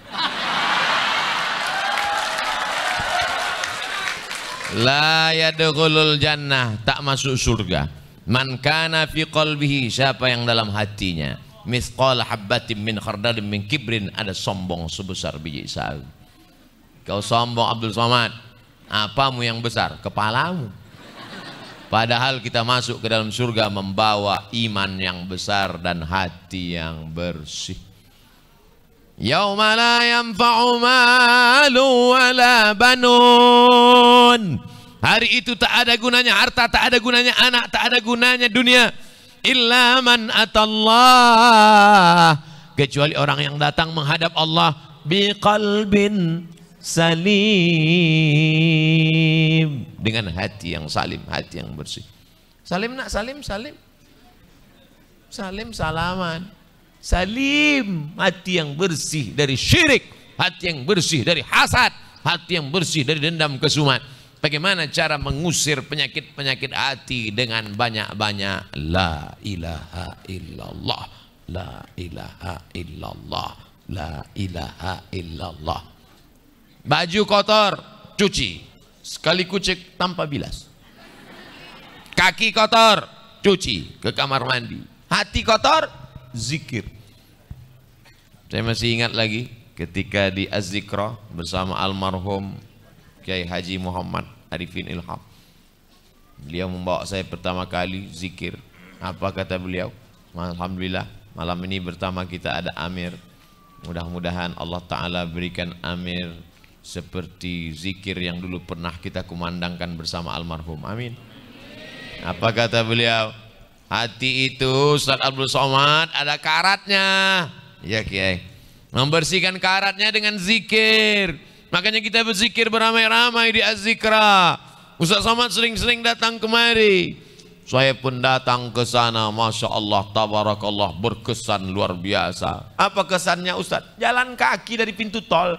La yadkhulul jannah, tak masuk surga. Man kana fi qalbihi, siapa yang dalam hatinya misqal habbatin min khardalin min kibrin ada sombong sebesar biji sawi. Kau sombong Abdul Somad, apamu yang besar? Kepalamu. Padahal kita masuk ke dalam surga membawa iman yang besar dan hati yang bersih. Yauma la yanfa'u malu la banun. Hari itu tak ada gunanya harta, tak ada gunanya anak, tak ada gunanya dunia. Illa man atallah. Kecuali orang yang datang menghadap Allah biqalbin salim dengan hati yang salim, hati yang bersih. Salim nak salim, salim. Salim salaman. Salim hati yang bersih dari syirik, hati yang bersih dari hasad, hati yang bersih dari dendam kesumat. Bagaimana cara mengusir penyakit-penyakit hati dengan banyak-banyak la ilaha illallah, la ilaha illallah, la ilaha illallah. Baju kotor, cuci Sekali kucek tanpa bilas. Kaki kotor, cuci ke kamar mandi. Hati kotor, zikir. Saya masih ingat lagi ketika di az bersama almarhum Kiai Haji Muhammad Arifin Ilham. Beliau membawa saya pertama kali zikir. Apa kata beliau? Alhamdulillah malam ini pertama kita ada Amir. Mudah-mudahan Allah Ta'ala berikan Amir seperti zikir yang dulu pernah kita kumandangkan bersama almarhum. Amin. Apa kata beliau? Hati itu Ustaz Abdul Somad ada karatnya. Ya Kiai. Membersihkan karatnya dengan zikir. Makanya kita berzikir beramai-ramai di Azzikra. Ustaz Somad sering-sering datang kemari. Saya pun datang ke sana, masya Allah, tabarakallah, berkesan luar biasa. Apa kesannya Ustaz? Jalan kaki dari pintu tol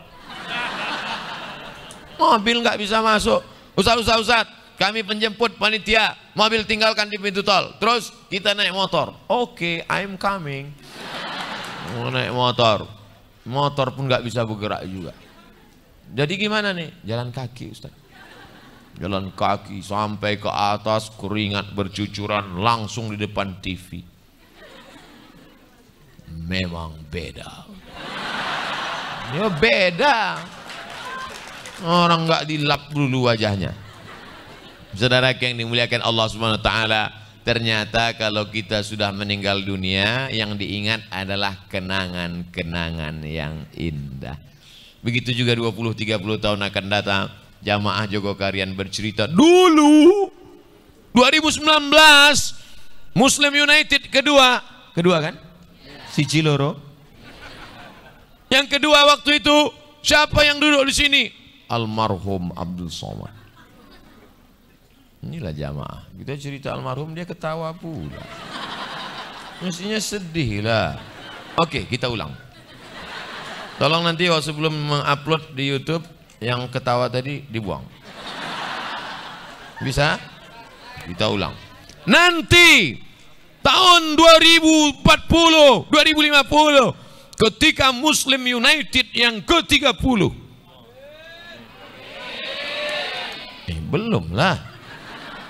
mobil nggak bisa masuk usah-usah, usah kami penjemput panitia mobil tinggalkan di pintu tol terus kita naik motor oke okay, I'm coming mau oh, naik motor motor pun nggak bisa bergerak juga jadi gimana nih jalan kaki Ustaz jalan kaki sampai ke atas keringat bercucuran langsung di depan TV memang beda ya beda Orang nggak dilap dulu wajahnya. Saudara yang dimuliakan Allah Subhanahu taala, ternyata kalau kita sudah meninggal dunia, yang diingat adalah kenangan-kenangan yang indah. Begitu juga 20 30 tahun akan datang, jamaah Jogokarian bercerita, "Dulu 2019 Muslim United kedua, kedua kan? Si Ciloro. Yang kedua waktu itu siapa yang duduk di sini? almarhum Abdul Somad. Inilah jamaah. Kita cerita almarhum dia ketawa pula. Mestinya sedih lah. Oke, kita ulang. Tolong nanti waktu sebelum mengupload di YouTube yang ketawa tadi dibuang. Bisa? Kita ulang. Nanti tahun 2040, 2050 ketika Muslim United yang ke-30 Eh, belum lah.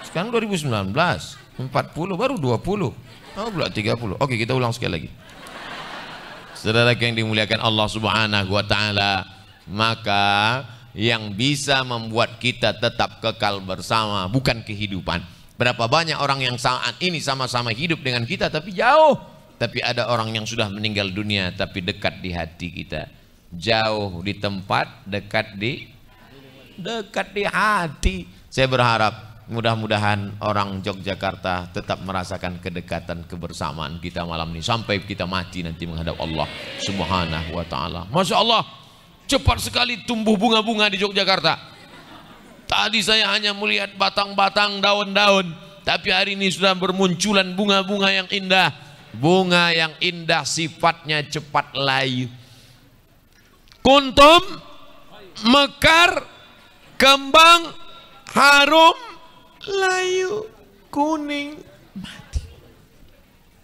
Sekarang 2019, 40 baru 20. Oh, pula 30. Oke, kita ulang sekali lagi. Saudara yang dimuliakan Allah Subhanahu wa taala, maka yang bisa membuat kita tetap kekal bersama bukan kehidupan. Berapa banyak orang yang saat ini sama-sama hidup dengan kita tapi jauh. Tapi ada orang yang sudah meninggal dunia tapi dekat di hati kita. Jauh di tempat, dekat di dekat di hati. Saya berharap mudah-mudahan orang Yogyakarta tetap merasakan kedekatan kebersamaan kita malam ini sampai kita mati nanti menghadap Allah Subhanahu wa taala. Masya Allah, cepat sekali tumbuh bunga-bunga di Yogyakarta. Tadi saya hanya melihat batang-batang daun-daun, tapi hari ini sudah bermunculan bunga-bunga yang indah. Bunga yang indah sifatnya cepat layu. Kuntum mekar kembang harum, layu, kuning, mati.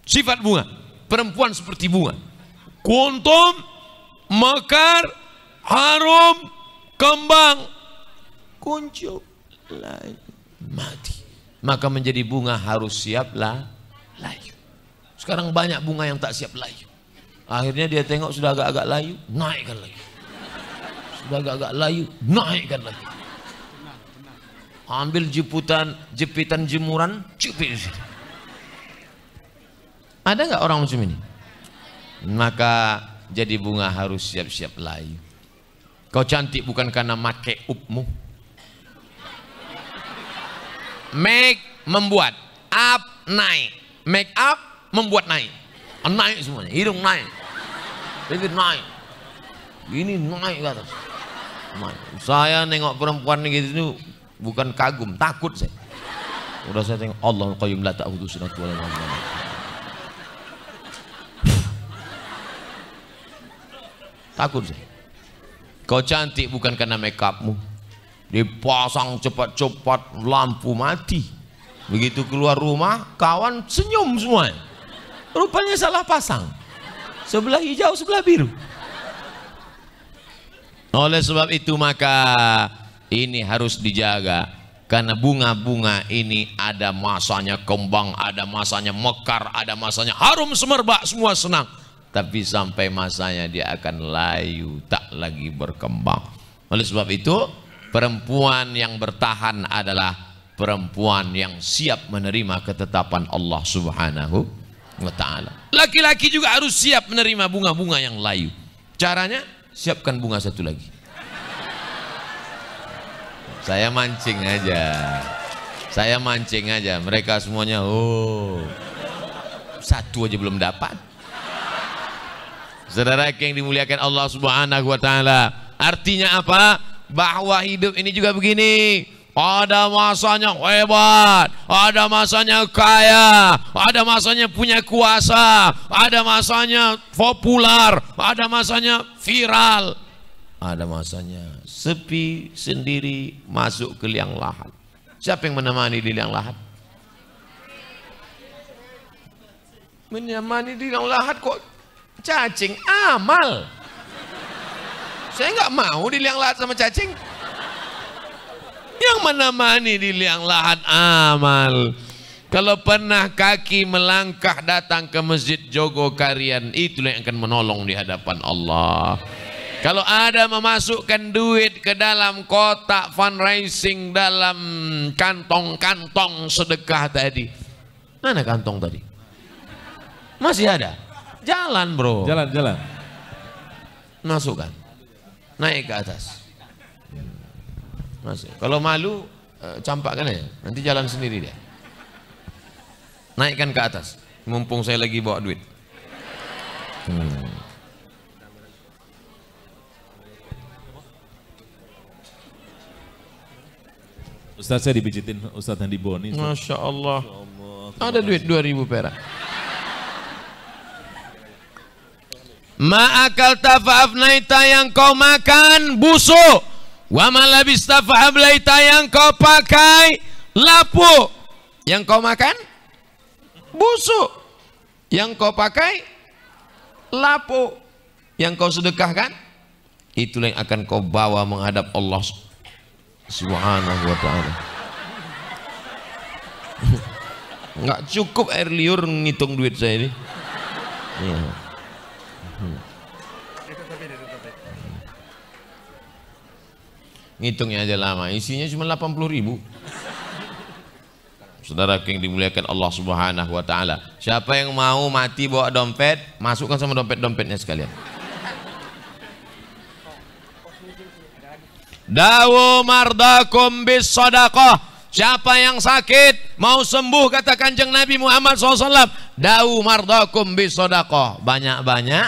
Sifat bunga, perempuan seperti bunga. Kuntum, mekar, harum, kembang, kuncup, layu, mati. Maka menjadi bunga harus siaplah layu. Sekarang banyak bunga yang tak siap layu. Akhirnya dia tengok sudah agak-agak layu, naikkan lagi. Sudah agak-agak layu, naikkan lagi ambil jeputan, jepitan jemuran, jepit. Ada nggak orang macam ini? Maka jadi bunga harus siap-siap layu. Kau cantik bukan karena make upmu. Make membuat, up naik, make up membuat naik, naik semuanya, hidung naik, bibir naik, ini naik ke atas. Saya nengok perempuan gitu bukan kagum, takut saya. Udah saya tengok Allah, Qayyum la ta'khudhu sinatun wala Takut saya. Kau cantik bukan karena make upmu. Dipasang cepat-cepat lampu mati. Begitu keluar rumah, kawan senyum semua. Rupanya salah pasang. Sebelah hijau, sebelah biru. Oleh sebab itu maka ini harus dijaga karena bunga-bunga ini ada masanya kembang, ada masanya mekar, ada masanya harum semerbak, semua senang. Tapi sampai masanya dia akan layu, tak lagi berkembang. Oleh sebab itu, perempuan yang bertahan adalah perempuan yang siap menerima ketetapan Allah Subhanahu wa taala. Laki-laki juga harus siap menerima bunga-bunga yang layu. Caranya siapkan bunga satu lagi. Saya mancing aja. Saya mancing aja. Mereka semuanya oh. Satu aja belum dapat. Saudara yang dimuliakan Allah Subhanahu wa taala. Artinya apa? Bahwa hidup ini juga begini. Ada masanya hebat, ada masanya kaya, ada masanya punya kuasa, ada masanya populer, ada masanya viral, ada masanya sepi, sendiri, masuk ke liang lahat. Siapa yang menemani di liang lahat? Menemani di liang lahat kok cacing amal. Saya nggak mau di liang lahat sama cacing. Yang menemani di liang lahat amal. Kalau pernah kaki melangkah datang ke masjid Jogokarian, itulah yang akan menolong di hadapan Allah. Kalau ada memasukkan duit ke dalam kotak fundraising dalam kantong-kantong sedekah tadi. Mana kantong tadi? Masih ada. Jalan bro. Jalan, jalan. Masukkan. Naik ke atas. Masih. Kalau malu, eh, campakkan ya. Nanti jalan sendiri dia. Naikkan ke atas. Mumpung saya lagi bawa duit. Ustaz saya dipijitin Ustaz Handi Boni. Ustaz. Masya Allah. Masya Allah. Ada duit 2000 perak. Ma'akal tafa'afnaita yang kau makan busuk. Wa malabis tafa'ablaita yang kau pakai lapu. Yang kau makan busuk. Yang kau pakai lapu. Yang kau sedekahkan itulah yang akan kau bawa menghadap Allah Subhanahu wa ta'ala Nggak cukup air liur ngitung duit saya ini ya. Ngitungnya aja lama, isinya cuma 80 ribu Saudara yang dimuliakan Allah Subhanahu wa taala. Siapa yang mau mati bawa dompet, masukkan sama dompet-dompetnya sekalian. Dawu mardakum bis sodakoh. Siapa yang sakit mau sembuh kata kanjeng Nabi Muhammad SAW. Dawu mardakum bis sodakoh. Banyak-banyak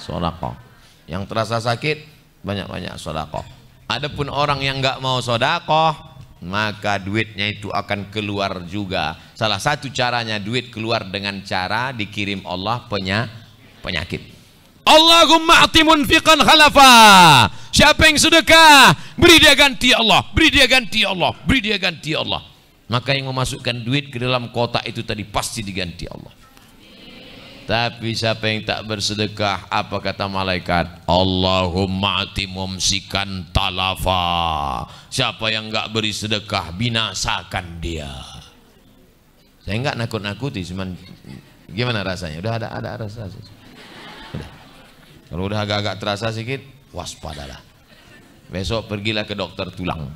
sodakoh. Yang terasa sakit banyak-banyak sodakoh. Adapun orang yang nggak mau sodakoh maka duitnya itu akan keluar juga. Salah satu caranya duit keluar dengan cara dikirim Allah penyakit. Allahumma ati munfiqan khalafa. Siapa yang sedekah, beri dia ganti Allah, beri dia ganti Allah, beri dia ganti Allah. Maka yang memasukkan duit ke dalam kotak itu tadi pasti diganti Allah. Tapi siapa yang tak bersedekah, apa kata malaikat? Allahumma timumsikan talafa. Siapa yang enggak beri sedekah, binasakan dia. Saya enggak nakut-nakuti, cuman gimana rasanya? Udah ada ada rasa. rasa. Kalau udah agak-agak terasa sedikit, waspadalah. Besok pergilah ke dokter tulang.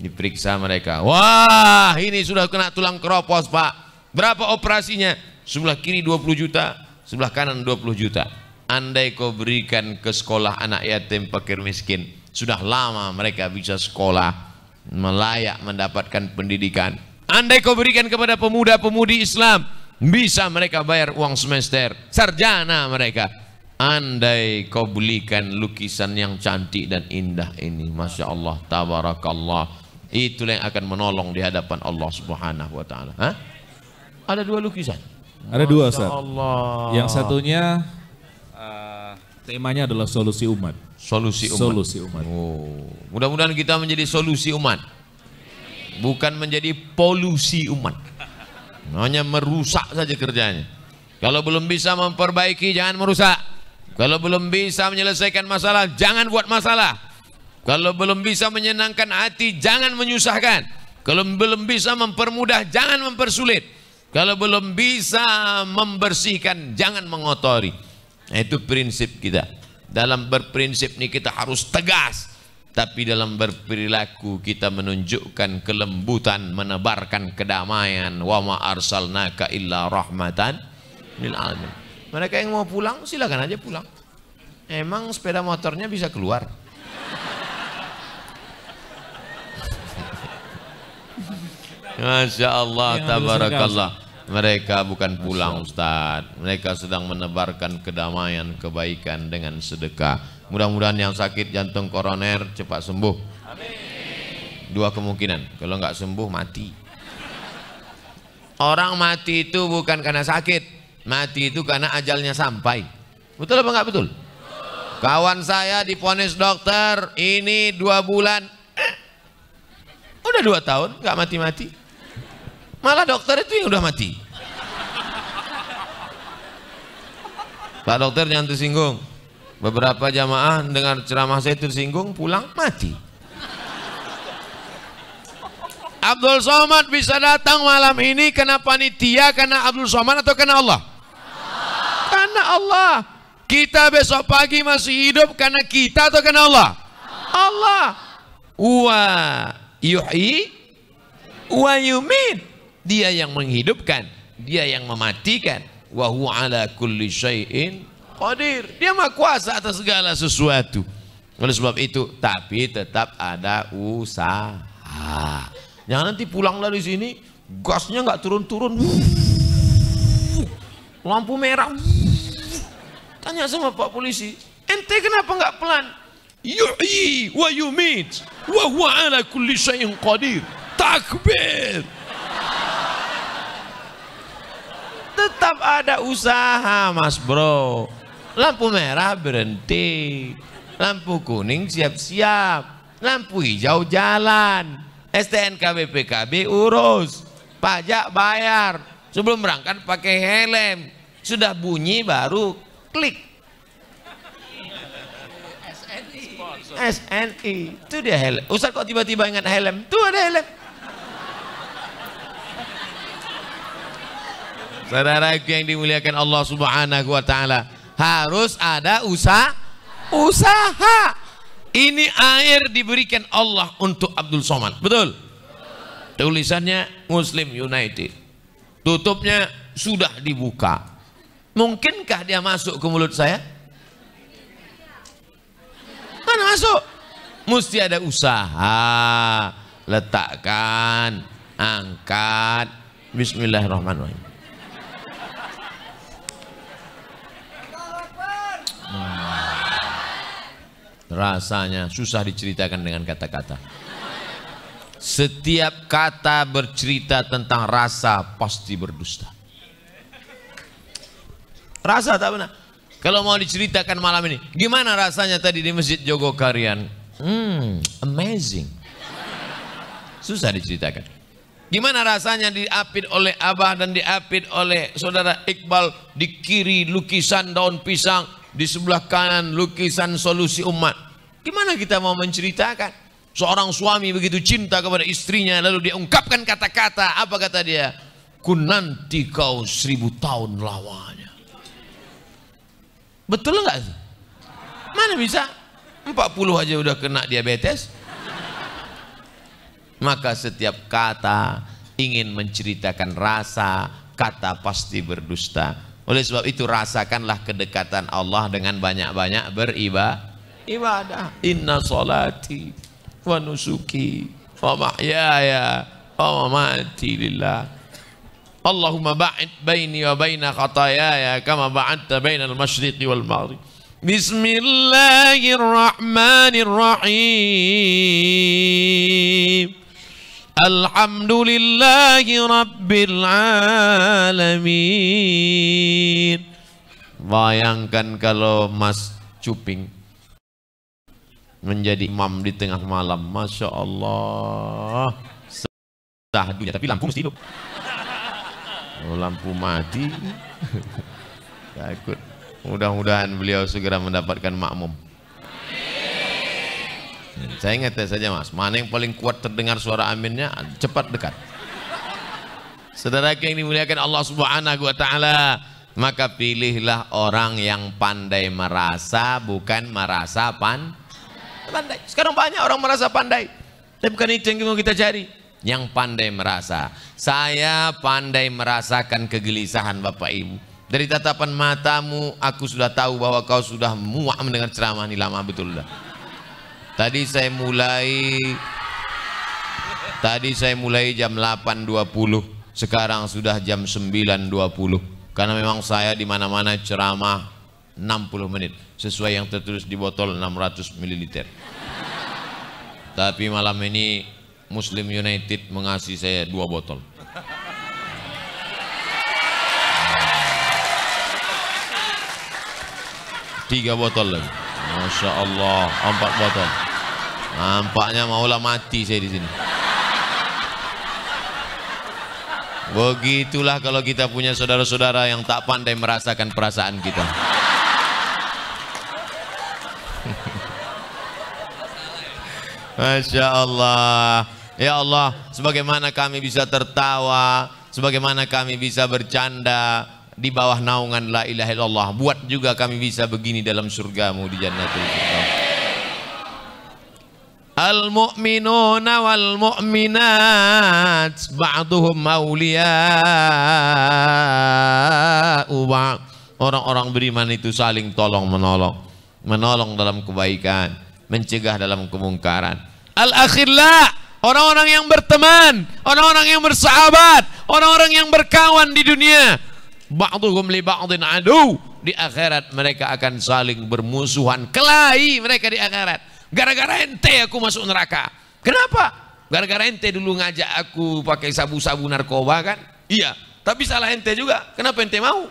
Diperiksa mereka. Wah, ini sudah kena tulang keropos, Pak. Berapa operasinya? Sebelah kiri 20 juta, sebelah kanan 20 juta. Andai kau berikan ke sekolah anak yatim pakir miskin, sudah lama mereka bisa sekolah, melayak mendapatkan pendidikan. Andai kau berikan kepada pemuda-pemudi Islam, bisa mereka bayar uang semester, sarjana mereka, Andai kau belikan lukisan yang cantik dan indah ini, masya Allah, tabarakallah, itulah yang akan menolong di hadapan Allah Subhanahu Wa Taala. Ada dua lukisan. Ada dua, Ustaz. Yang satunya uh, temanya adalah solusi umat. Solusi umat. Solusi umat. Oh. Mudah-mudahan kita menjadi solusi umat. Bukan menjadi polusi umat. Hanya merusak saja kerjanya. Kalau belum bisa memperbaiki jangan merusak. Kalau belum bisa menyelesaikan masalah, jangan buat masalah. Kalau belum bisa menyenangkan hati, jangan menyusahkan. Kalau belum bisa mempermudah, jangan mempersulit. Kalau belum bisa membersihkan, jangan mengotori. Nah, itu prinsip kita. Dalam berprinsip ini kita harus tegas. Tapi dalam berperilaku kita menunjukkan kelembutan, menebarkan kedamaian. Wa ma arsalnaka illa rahmatan lil mereka yang mau pulang silakan aja pulang. Emang sepeda motornya bisa keluar. Masya Allah, tabarakallah. Mereka bukan pulang Ustaz Mereka sedang menebarkan kedamaian Kebaikan dengan sedekah Mudah-mudahan yang sakit jantung koroner Cepat sembuh Amin. Dua kemungkinan Kalau nggak sembuh mati Orang mati itu bukan karena sakit Mati itu karena ajalnya sampai. Betul apa enggak betul? Kawan saya diponis dokter ini dua bulan. Eh, udah dua tahun nggak mati-mati. Malah dokter itu yang udah mati. Pak dokter jangan tersinggung. Beberapa jamaah dengar ceramah saya tersinggung pulang mati. Abdul Somad bisa datang malam ini karena panitia, karena Abdul Somad atau karena Allah? anak Allah? Kita besok pagi masih hidup karena kita atau karena Allah? Allah. Wa yuhyi wa yumin Dia yang menghidupkan, dia yang mematikan. Wa huwa ala kulli syai'in qadir. Dia maha kuasa atas segala sesuatu. Oleh sebab itu, tapi tetap ada usaha. Jangan nanti pulang dari sini, gasnya nggak turun-turun. Lampu merah. Tanya sama Pak Polisi, ente kenapa nggak pelan? Yu'i wa yumit wa huwa ala kulli syai'in qadir. Takbir. Tetap ada usaha, Mas Bro. Lampu merah berhenti. Lampu kuning siap-siap. Lampu hijau jalan. STNK BPKB urus. Pajak bayar. Sebelum berangkat pakai helm. Sudah bunyi baru klik SNI itu dia helm Ustaz kok tiba-tiba ingat helm Itu ada helm Saudaraku yang dimuliakan Allah Subhanahu wa taala, harus ada usaha usaha. Ini air diberikan Allah untuk Abdul Somad. Betul? Tulisannya Muslim United. Tutupnya sudah dibuka. Mungkinkah dia masuk ke mulut saya? Mana masuk. Mesti ada usaha. Letakkan, angkat. Bismillahirrahmanirrahim. Hmm. rasanya susah diceritakan dengan kata-kata. Setiap kata bercerita tentang rasa pasti berdusta. Rasa tak benar? Kalau mau diceritakan malam ini, gimana rasanya tadi di Masjid Jogokarian? Hmm, amazing. Susah diceritakan. Gimana rasanya diapit oleh Abah dan diapit oleh saudara Iqbal di kiri lukisan daun pisang, di sebelah kanan lukisan solusi umat. Gimana kita mau menceritakan? Seorang suami begitu cinta kepada istrinya lalu dia ungkapkan kata-kata, apa kata dia? Ku nanti kau seribu tahun lawannya. Betul nggak Mana bisa? 40 aja udah kena diabetes. Maka setiap kata ingin menceritakan rasa, kata pasti berdusta. Oleh sebab itu rasakanlah kedekatan Allah dengan banyak-banyak beribadah. Inna Salati, wa nusuki wa ma'yaya wa ma'ati lillah. Allahumma ba'id baini wa baina khatayaya kama ba'adta baina al-masyriqi wal maghrib. Bismillahirrahmanirrahim. Alhamdulillahi rabbil alamin. Bayangkan kalau Mas Cuping menjadi imam di tengah malam, masya Allah. Sahdunya tapi lampu mesti hidup lampu mati takut mudah-mudahan beliau segera mendapatkan makmum hmm, saya ingat ya saja mas mana yang paling kuat terdengar suara aminnya cepat dekat saudara yang dimuliakan Allah subhanahu wa ta'ala maka pilihlah orang yang pandai merasa bukan merasa pan pandai sekarang banyak orang merasa pandai tapi bukan itu yang mau kita cari yang pandai merasa. Saya pandai merasakan kegelisahan Bapak Ibu. Dari tatapan matamu, aku sudah tahu bahwa kau sudah muak mendengar ceramah ini lama betul. Dah. Tadi saya mulai Tadi saya mulai jam 8.20 Sekarang sudah jam 9.20 Karena memang saya di mana mana ceramah 60 menit Sesuai yang tertulis di botol 600 ml Tapi malam ini Muslim United mengasih saya dua botol. Tiga botol lagi. Masya Allah, empat botol. Nampaknya maulah mati saya di sini. Begitulah kalau kita punya saudara-saudara yang tak pandai merasakan perasaan kita. (laughs) Masya Allah. Ya Allah, sebagaimana kami bisa tertawa, sebagaimana kami bisa bercanda di bawah naungan la ilaha illallah. Buat juga kami bisa begini dalam surgamu di jannatul firdaus. muminuna wal-mu'minat Ba'duhum بعض orang-orang beriman itu saling tolong menolong menolong dalam kebaikan mencegah dalam kemungkaran al akhirlah orang-orang yang berteman, orang-orang yang bersahabat, orang-orang yang berkawan di dunia. Ba'duhum li ba'din adu. Di akhirat mereka akan saling bermusuhan. Kelahi mereka di akhirat. Gara-gara ente aku masuk neraka. Kenapa? Gara-gara ente dulu ngajak aku pakai sabu-sabu narkoba kan? Iya. Tapi salah ente juga. Kenapa ente mau?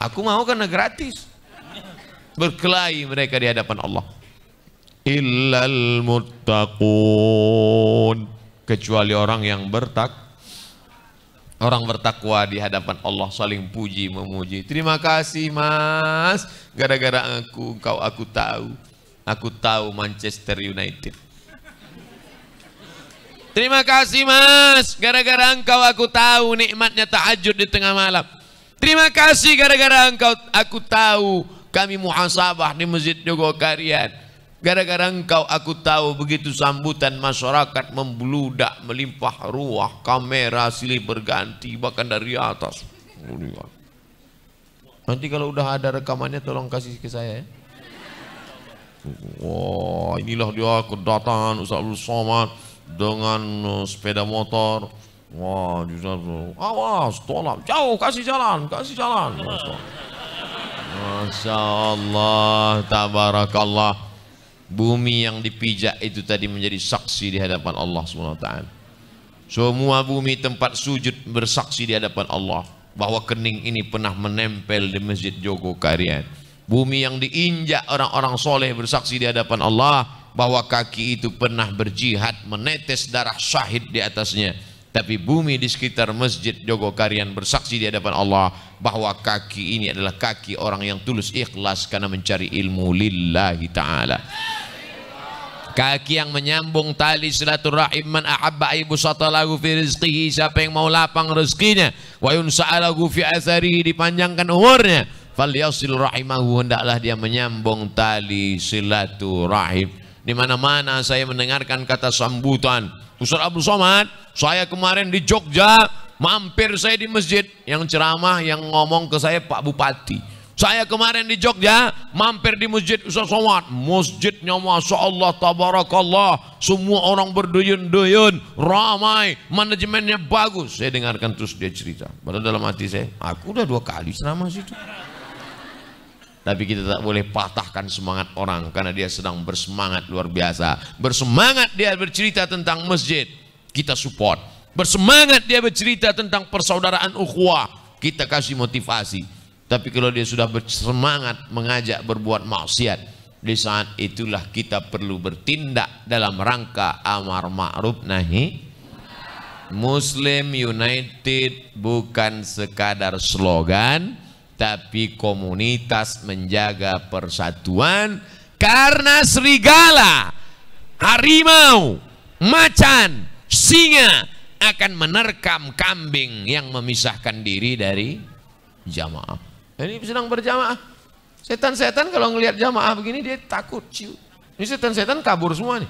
Aku mau karena gratis. Berkelahi mereka di hadapan Allah illal muttaqun kecuali orang yang bertak orang bertakwa di hadapan Allah saling puji memuji terima kasih mas gara-gara aku kau aku tahu aku tahu Manchester United terima kasih mas gara-gara engkau aku tahu nikmatnya tahajud di tengah malam terima kasih gara-gara engkau aku tahu kami muhasabah di masjid Jogokarian Gara-gara engkau aku tahu begitu sambutan masyarakat membludak, melimpah ruah, kamera silih berganti bahkan dari atas. Nanti kalau udah ada rekamannya tolong kasih ke saya ya. Wah, inilah dia kedatangan Ustaz Abdul Somad dengan eh, sepeda motor. Wah, Ustaz awas, tolak, jauh, kasih jalan, kasih jalan. Masya Allah, tabarakallah. bumi yang dipijak itu tadi menjadi saksi di hadapan Allah SWT semua bumi tempat sujud bersaksi di hadapan Allah bahwa kening ini pernah menempel di masjid Jogokarian bumi yang diinjak orang-orang soleh bersaksi di hadapan Allah bahwa kaki itu pernah berjihad menetes darah syahid di atasnya Tapi bumi di sekitar Masjid Jogokarian bersaksi di hadapan Allah bahwa kaki ini adalah kaki orang yang tulus ikhlas karena mencari ilmu lillahi ta'ala. Kaki yang menyambung tali silaturahim man ahabba ibu satalahu fi rizqihi siapa yang mau lapang rezekinya wa yunsa'alahu fi atharihi dipanjangkan umurnya fal yasil rahimahu hendaklah dia menyambung tali silaturahim di mana-mana saya mendengarkan kata sambutan Ustaz Abdul Somad, saya kemarin di Jogja, mampir saya di masjid, yang ceramah yang ngomong ke saya Pak Bupati. Saya kemarin di Jogja, mampir di masjid Ustaz Somad. Masjidnya Masya Allah, Tabarakallah. Semua orang berduyun-duyun, ramai, manajemennya bagus. Saya dengarkan terus dia cerita. Padahal dalam hati saya, aku udah dua kali ceramah situ. Tapi kita tak boleh patahkan semangat orang karena dia sedang bersemangat luar biasa. Bersemangat dia bercerita tentang masjid, kita support. Bersemangat dia bercerita tentang persaudaraan ukhuwah, kita kasih motivasi. Tapi kalau dia sudah bersemangat mengajak berbuat maksiat, di saat itulah kita perlu bertindak dalam rangka amar ma'ruf nahi Muslim United bukan sekadar slogan, tapi komunitas menjaga persatuan karena serigala, harimau, macan, singa akan menerkam kambing yang memisahkan diri dari jamaah. Ini sedang berjamaah. Setan-setan kalau ngelihat jamaah begini dia takut, ciut. Ini setan-setan kabur semua nih.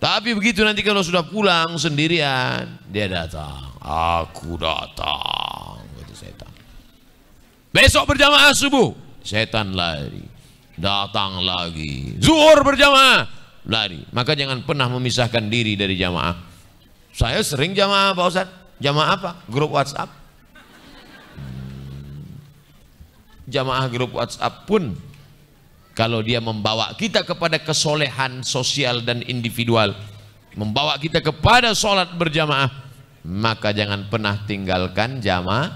Tapi begitu nanti kalau sudah pulang sendirian, dia datang. Aku datang. Besok berjamaah subuh, setan lari. Datang lagi. Zuhur berjamaah, lari. Maka jangan pernah memisahkan diri dari jamaah. Saya sering jamaah Pak Ustaz. Jamaah apa? Grup WhatsApp. Hmm. Jamaah grup WhatsApp pun kalau dia membawa kita kepada kesolehan sosial dan individual membawa kita kepada sholat berjamaah maka jangan pernah tinggalkan jamaah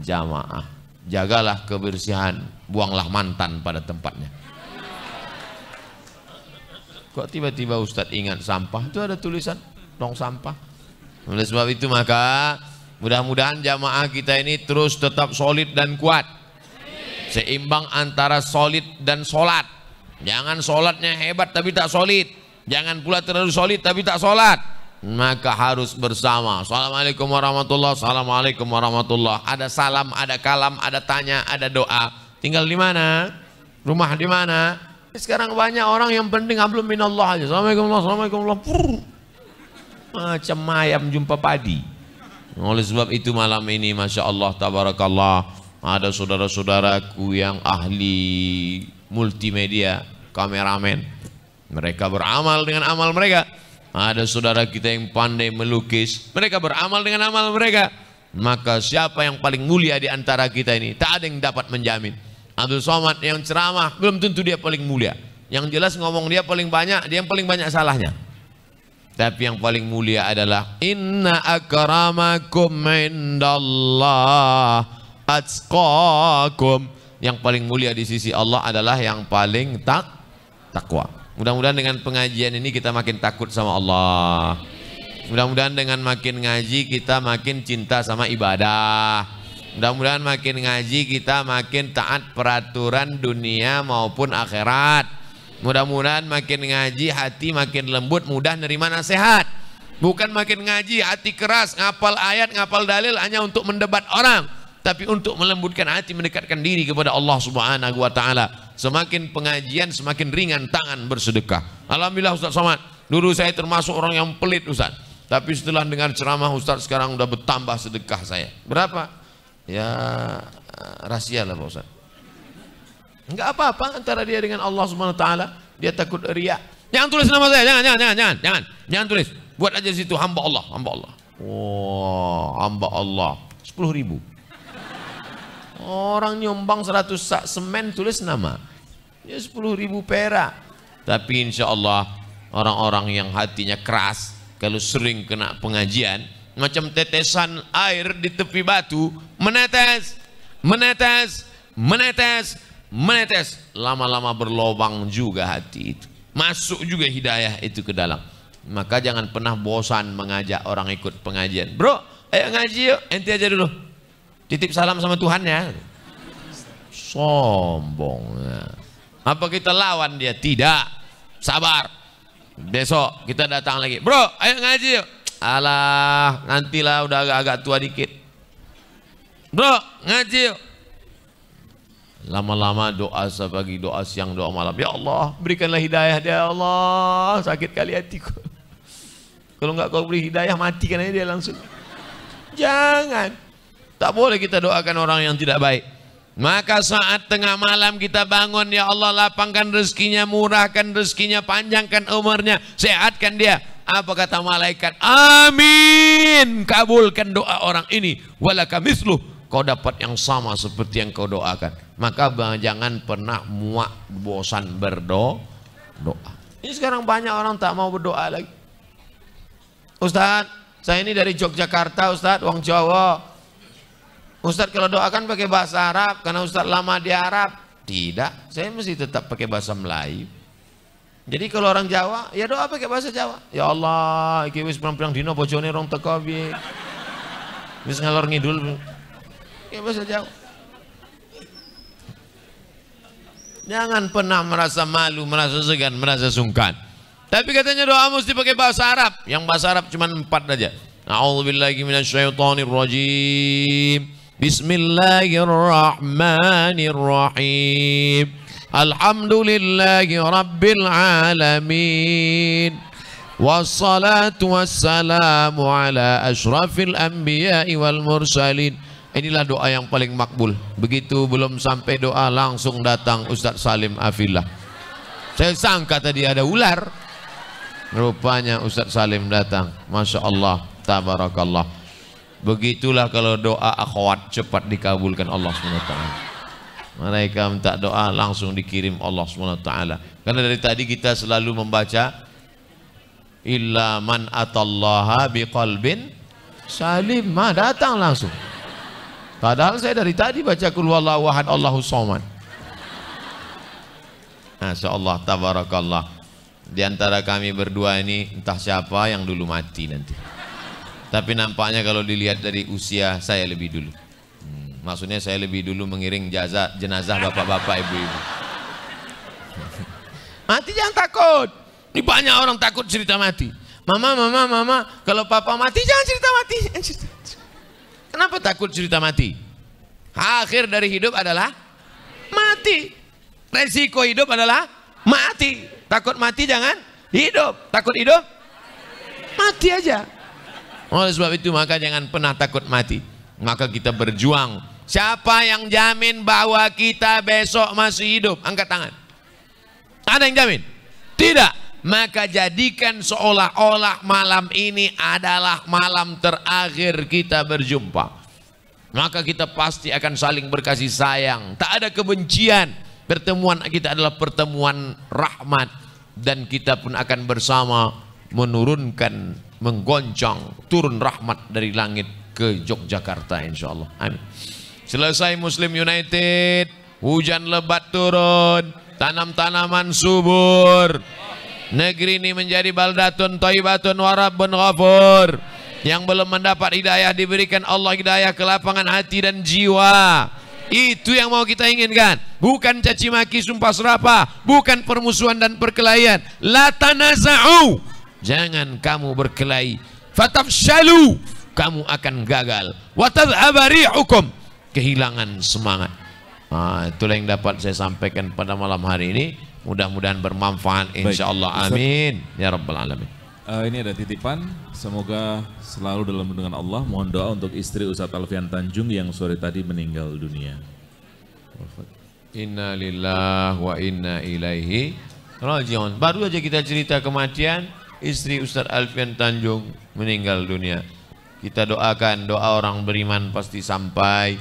jamaah jagalah kebersihan, buanglah mantan pada tempatnya. Kok tiba-tiba Ustadz ingat sampah? Itu ada tulisan tong sampah. Oleh sebab itu maka mudah-mudahan jamaah kita ini terus tetap solid dan kuat. Seimbang antara solid dan solat. Jangan solatnya hebat tapi tak solid. Jangan pula terlalu solid tapi tak solat maka harus bersama. Assalamualaikum warahmatullah, assalamualaikum warahmatullah. Ada salam, ada kalam, ada tanya, ada doa. Tinggal di mana? Rumah di mana? Sekarang banyak orang yang penting hablum minallah aja. Assalamualaikum warahmatullahi wabarakatuh. Macam ayam jumpa padi. Oleh sebab itu malam ini Masya Allah Tabarakallah Ada saudara-saudaraku yang ahli multimedia Kameramen Mereka beramal dengan amal mereka ada saudara kita yang pandai melukis. Mereka beramal dengan amal mereka. Maka siapa yang paling mulia di antara kita ini? Tak ada yang dapat menjamin. Abdul Somad yang ceramah, belum tentu dia paling mulia. Yang jelas ngomong dia paling banyak, dia yang paling banyak salahnya. Tapi yang paling mulia adalah Inna akramakum indallah atqakum. Yang paling mulia di sisi Allah adalah yang paling tak takwa. Mudah-mudahan dengan pengajian ini kita makin takut sama Allah. Mudah-mudahan dengan makin ngaji kita makin cinta sama ibadah. Mudah-mudahan makin ngaji kita makin taat peraturan dunia maupun akhirat. Mudah-mudahan makin ngaji hati makin lembut, mudah nerima nasihat. Bukan makin ngaji hati keras, ngapal ayat, ngapal dalil hanya untuk mendebat orang tapi untuk melembutkan hati mendekatkan diri kepada Allah Subhanahu wa taala. Semakin pengajian semakin ringan tangan bersedekah. Alhamdulillah Ustaz Somad. Dulu saya termasuk orang yang pelit Ustaz. Tapi setelah dengar ceramah Ustaz sekarang udah bertambah sedekah saya. Berapa? Ya rahasia lah Pak Ustaz. Enggak apa-apa antara dia dengan Allah Subhanahu wa taala. Dia takut riya. Jangan tulis nama saya, jangan jangan jangan jangan. Jangan, jangan tulis. Buat aja situ hamba Allah, hamba Allah. Wah, wow, hamba Allah. 10 ribu Orang nyumbang 100 sak semen tulis nama. Ya 10 ribu perak. Tapi insya Allah orang-orang yang hatinya keras kalau sering kena pengajian macam tetesan air di tepi batu menetes, menetes, menetes, menetes. Lama-lama berlobang juga hati itu. Masuk juga hidayah itu ke dalam. Maka jangan pernah bosan mengajak orang ikut pengajian. Bro, ayo ngaji yuk. Ente aja dulu Titip salam sama Tuhan ya Sombong. Apa kita lawan dia? Tidak. Sabar. Besok kita datang lagi. Bro, ayo ngaji yuk. Alah, nantilah udah agak-agak tua dikit. Bro, ngaji yuk. Lama-lama doa sepagi doa siang, doa malam. Ya Allah, berikanlah hidayah dia. Ya Allah, sakit kali hatiku. Kalau nggak kau beri hidayah, matikan aja dia langsung. Jangan. Tak boleh kita doakan orang yang tidak baik. Maka saat tengah malam kita bangun, ya Allah lapangkan rezekinya, murahkan rezekinya, panjangkan umurnya, sehatkan dia. Apa kata malaikat? Amin. Kabulkan doa orang ini. Walakamislu. Kau dapat yang sama seperti yang kau doakan. Maka jangan pernah muak bosan berdoa. Doa. Ini sekarang banyak orang tak mau berdoa lagi. Ustaz, saya ini dari Yogyakarta, Ustaz, Wang Jawa. Ustadz kalau doakan pakai bahasa Arab karena Ustadz lama di Arab. Tidak, saya mesti tetap pakai bahasa Melayu. Jadi kalau orang Jawa, ya doa pakai bahasa Jawa. Ya Allah, iki wis pirang dino bojone rong teko Wis ngalor ngidul. Ya bahasa Jawa. Jangan pernah merasa malu, merasa segan, merasa sungkan. Tapi katanya doa mesti pakai bahasa Arab. Yang bahasa Arab cuma empat saja. A'udzubillahi minasyaitonirrajim. rajim. Bismillahirrahmanirrahim Alhamdulillahi Rabbil Alamin Wassalatu wassalamu ala ashrafil anbiya wal mursalin Inilah doa yang paling makbul Begitu belum sampai doa langsung datang Ustadz Salim Afillah Saya sangka tadi ada ular Rupanya Ustadz Salim datang Masya Allah Tabarakallah Begitulah kalau doa akhwat cepat dikabulkan Allah SWT. Mereka minta doa langsung dikirim Allah SWT. Karena dari tadi kita selalu membaca illa man atallaha biqalbin salim. Ma datang langsung. Padahal saya dari tadi baca kul wallahu ahad Allahu somad. Masyaallah tabarakallah. Di antara kami berdua ini entah siapa yang dulu mati nanti. Tapi nampaknya kalau dilihat dari usia saya lebih dulu. Hmm, maksudnya saya lebih dulu mengiring jaza, jenazah bapak-bapak ibu-ibu. (laughs) Mati jangan takut. Ini banyak orang takut cerita mati. Mama, mama, mama, kalau papa mati jangan cerita mati. (laughs) Kenapa takut cerita mati? Akhir dari hidup adalah mati. Resiko hidup adalah mati. Takut mati jangan hidup. Takut hidup mati aja. Oleh sebab itu maka jangan pernah takut mati. Maka kita berjuang. Siapa yang jamin bahwa kita besok masih hidup? Angkat tangan. Ada yang jamin? Tidak. Maka jadikan seolah-olah malam ini adalah malam terakhir kita berjumpa. Maka kita pasti akan saling berkasih sayang. Tak ada kebencian. Pertemuan kita adalah pertemuan rahmat. Dan kita pun akan bersama menurunkan menggoncang turun rahmat dari langit ke Yogyakarta insya Allah amin selesai Muslim United hujan lebat turun tanam-tanaman subur negeri ini menjadi baldatun toibatun warabun ghafur yang belum mendapat hidayah diberikan Allah hidayah ke lapangan hati dan jiwa itu yang mau kita inginkan. Bukan caci maki, sumpah serapa, bukan permusuhan dan perkelahian. La tanaza'u Jangan kamu berkelahi. Fatafshalu, kamu akan gagal. Watadhabari hukum, kehilangan semangat. Nah, itulah yang dapat saya sampaikan pada malam hari ini. Mudah-mudahan bermanfaat insya Allah. Amin. Ya Rabbal Alamin. Uh, ini ada titipan, semoga selalu dalam lindungan Allah. Mohon doa untuk istri Ustadz Alfian Tanjung yang sore tadi meninggal dunia. Inna lillah wa inna ilaihi rajiun. Baru aja kita cerita kematian, istri Ustadz Alfian Tanjung meninggal dunia. Kita doakan doa orang beriman pasti sampai.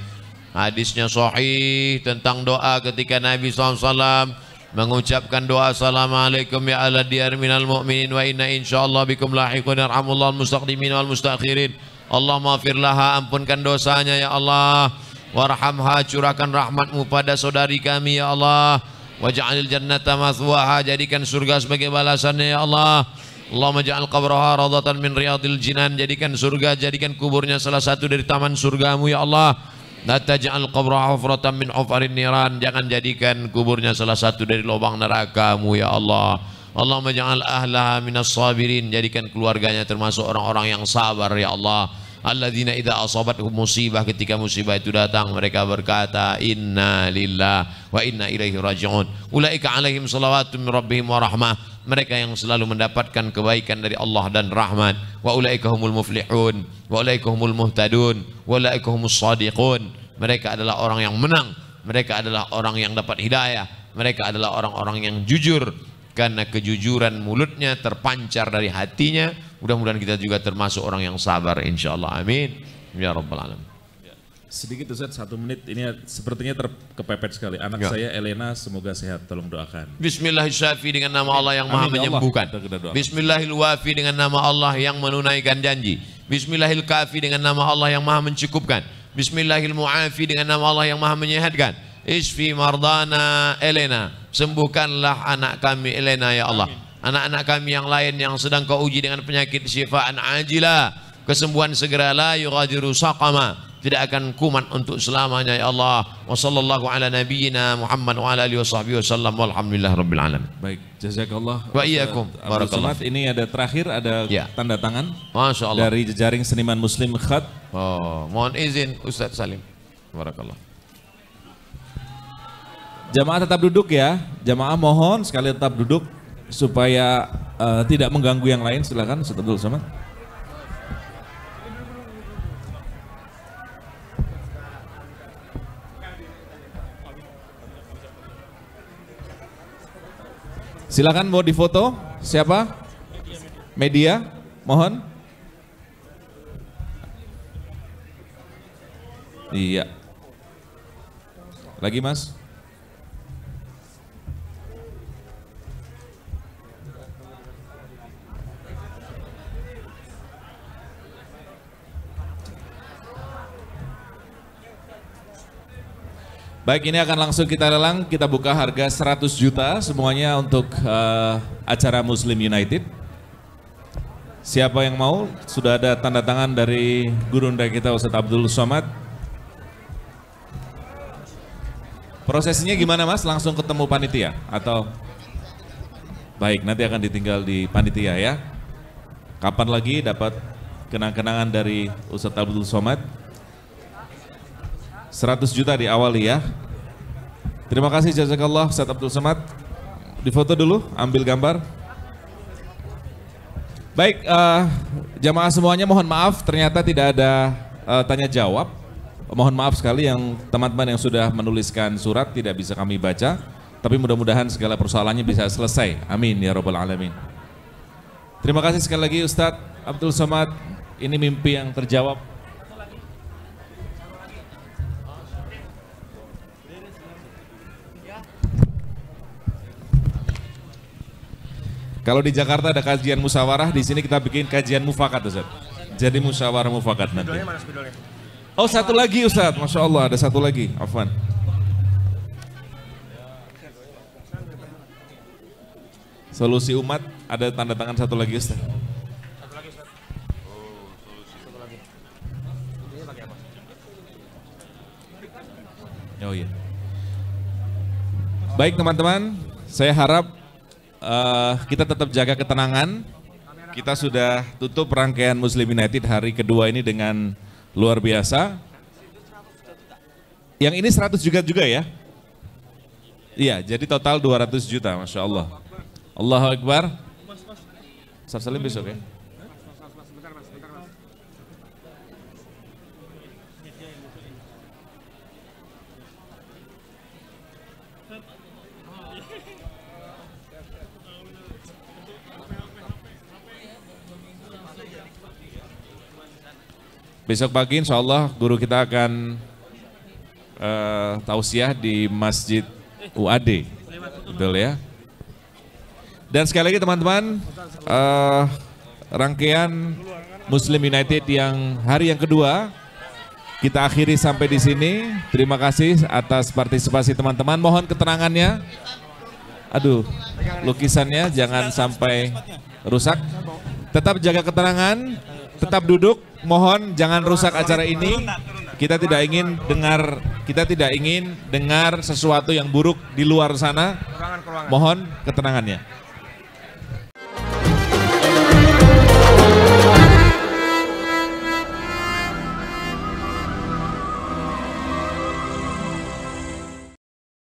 Hadisnya sahih tentang doa ketika Nabi SAW mengucapkan doa Assalamualaikum ya ala diar minal mu'minin wa inna insyaallah bikum lahikun arhamullah al-mustaqdimin wal mustakhirin. Allah laha ampunkan dosanya ya Allah. Warhamha curahkan rahmatmu pada saudari kami ya Allah. Jannah jannata mathwaha jadikan surga sebagai balasannya ya Allah. Allahumma ja'al qabraha radatan min riyadil jinan jadikan surga jadikan kuburnya salah satu dari taman surgamu ya Allah la taj'al qabraha hufratan min hufarin niran jangan jadikan kuburnya salah satu dari lubang neraka mu ya Allah Allahumma ja'al ahlaha minas sabirin jadikan keluarganya termasuk orang-orang yang sabar ya Allah alladzina idza asabatkum musibah ketika musibah itu datang mereka berkata inna lillah wa inna ilaihi rajiun ulaika alaihim salawatun min rabbihim wa rahmah mereka yang selalu mendapatkan kebaikan dari Allah dan rahmat wa ulaika humul muflihun wa ulaika humul muhtadun wa ulaika humus sadiqun mereka adalah orang yang menang mereka adalah orang yang dapat hidayah mereka adalah orang-orang yang jujur karena kejujuran mulutnya terpancar dari hatinya Mudah-mudahan kita juga termasuk orang yang sabar insya Allah. Amin. Ya Rabbal Alam. Sedikit Ustaz, satu menit. Ini sepertinya terkepepet sekali. Anak ya. saya Elena, semoga sehat. Tolong doakan. Bismillahirrahmanirrahim dengan nama Allah yang maha ya menyembuhkan. Bismillahirrahmanirrahim dengan nama Allah yang menunaikan janji. Bismillahirrahmanirrahim dengan nama Allah yang maha mencukupkan. Bismillahirrahmanirrahim dengan nama Allah yang maha menyehatkan. Isfi Mardana Elena. Sembuhkanlah anak kami Elena ya Allah. Amin anak-anak kami yang lain yang sedang kau uji dengan penyakit syifaan ajila kesembuhan segera la yughadiru saqama tidak akan kuman untuk selamanya ya Allah wa sallallahu ala nabiyyina Muhammad wa ala alihi wasahbihi wasallam walhamdulillah rabbil alamin baik jazakallah wa iyyakum barakallah ini ada terakhir ada ya. tanda tangan Masya dari jejaring seniman muslim khat oh mohon izin Ustaz Salim barakallah Jamaah tetap duduk ya. Jamaah mohon sekali tetap duduk supaya uh, tidak mengganggu yang lain silakan Ustaz sama Somad. Silakan mau difoto siapa? Media, mohon. Iya. Lagi Mas? Baik, ini akan langsung kita lelang. Kita buka harga 100 juta semuanya untuk uh, acara Muslim United. Siapa yang mau? Sudah ada tanda tangan dari guru undang kita Ustadz Abdul Somad. Prosesnya gimana Mas? Langsung ketemu panitia atau Baik, nanti akan ditinggal di panitia ya. Kapan lagi dapat kenang-kenangan dari Ustadz Abdul Somad? 100 juta di awali ya. Terima kasih jazakallah Ustaz Abdul Samad. Difoto dulu, ambil gambar. Baik, uh, jamaah semuanya mohon maaf ternyata tidak ada uh, tanya jawab. Mohon maaf sekali yang teman-teman yang sudah menuliskan surat tidak bisa kami baca, tapi mudah-mudahan segala persoalannya bisa selesai. Amin ya robbal alamin. Terima kasih sekali lagi Ustadz Abdul Somad. Ini mimpi yang terjawab. Kalau di Jakarta ada kajian musyawarah, di sini kita bikin kajian mufakat Ustaz. Jadi musyawarah mufakat nanti. Oh satu lagi Ustaz, Masya Allah ada satu lagi, Afwan. Solusi umat, ada tanda tangan satu lagi Ustaz. Oh iya. Baik teman-teman, saya harap uh, kita tetap jaga ketenangan. Kita sudah tutup rangkaian Muslim United hari kedua ini dengan luar biasa. Yang ini 100 juta juga ya? Iya, jadi total 200 juta, Masya Allah. Allahu Akbar. Salim besok ya. Besok pagi insya Allah guru kita akan uh, tausiah di Masjid UAD. Betul ya. Dan sekali lagi teman-teman, uh, rangkaian Muslim United yang hari yang kedua kita akhiri sampai di sini. Terima kasih atas partisipasi teman-teman. Mohon keterangannya. Aduh, lukisannya jangan sampai rusak. Tetap jaga keterangan tetap duduk. Mohon jangan rusak acara ini. Kita tidak ingin dengar kita tidak ingin dengar sesuatu yang buruk di luar sana. Mohon ketenangannya.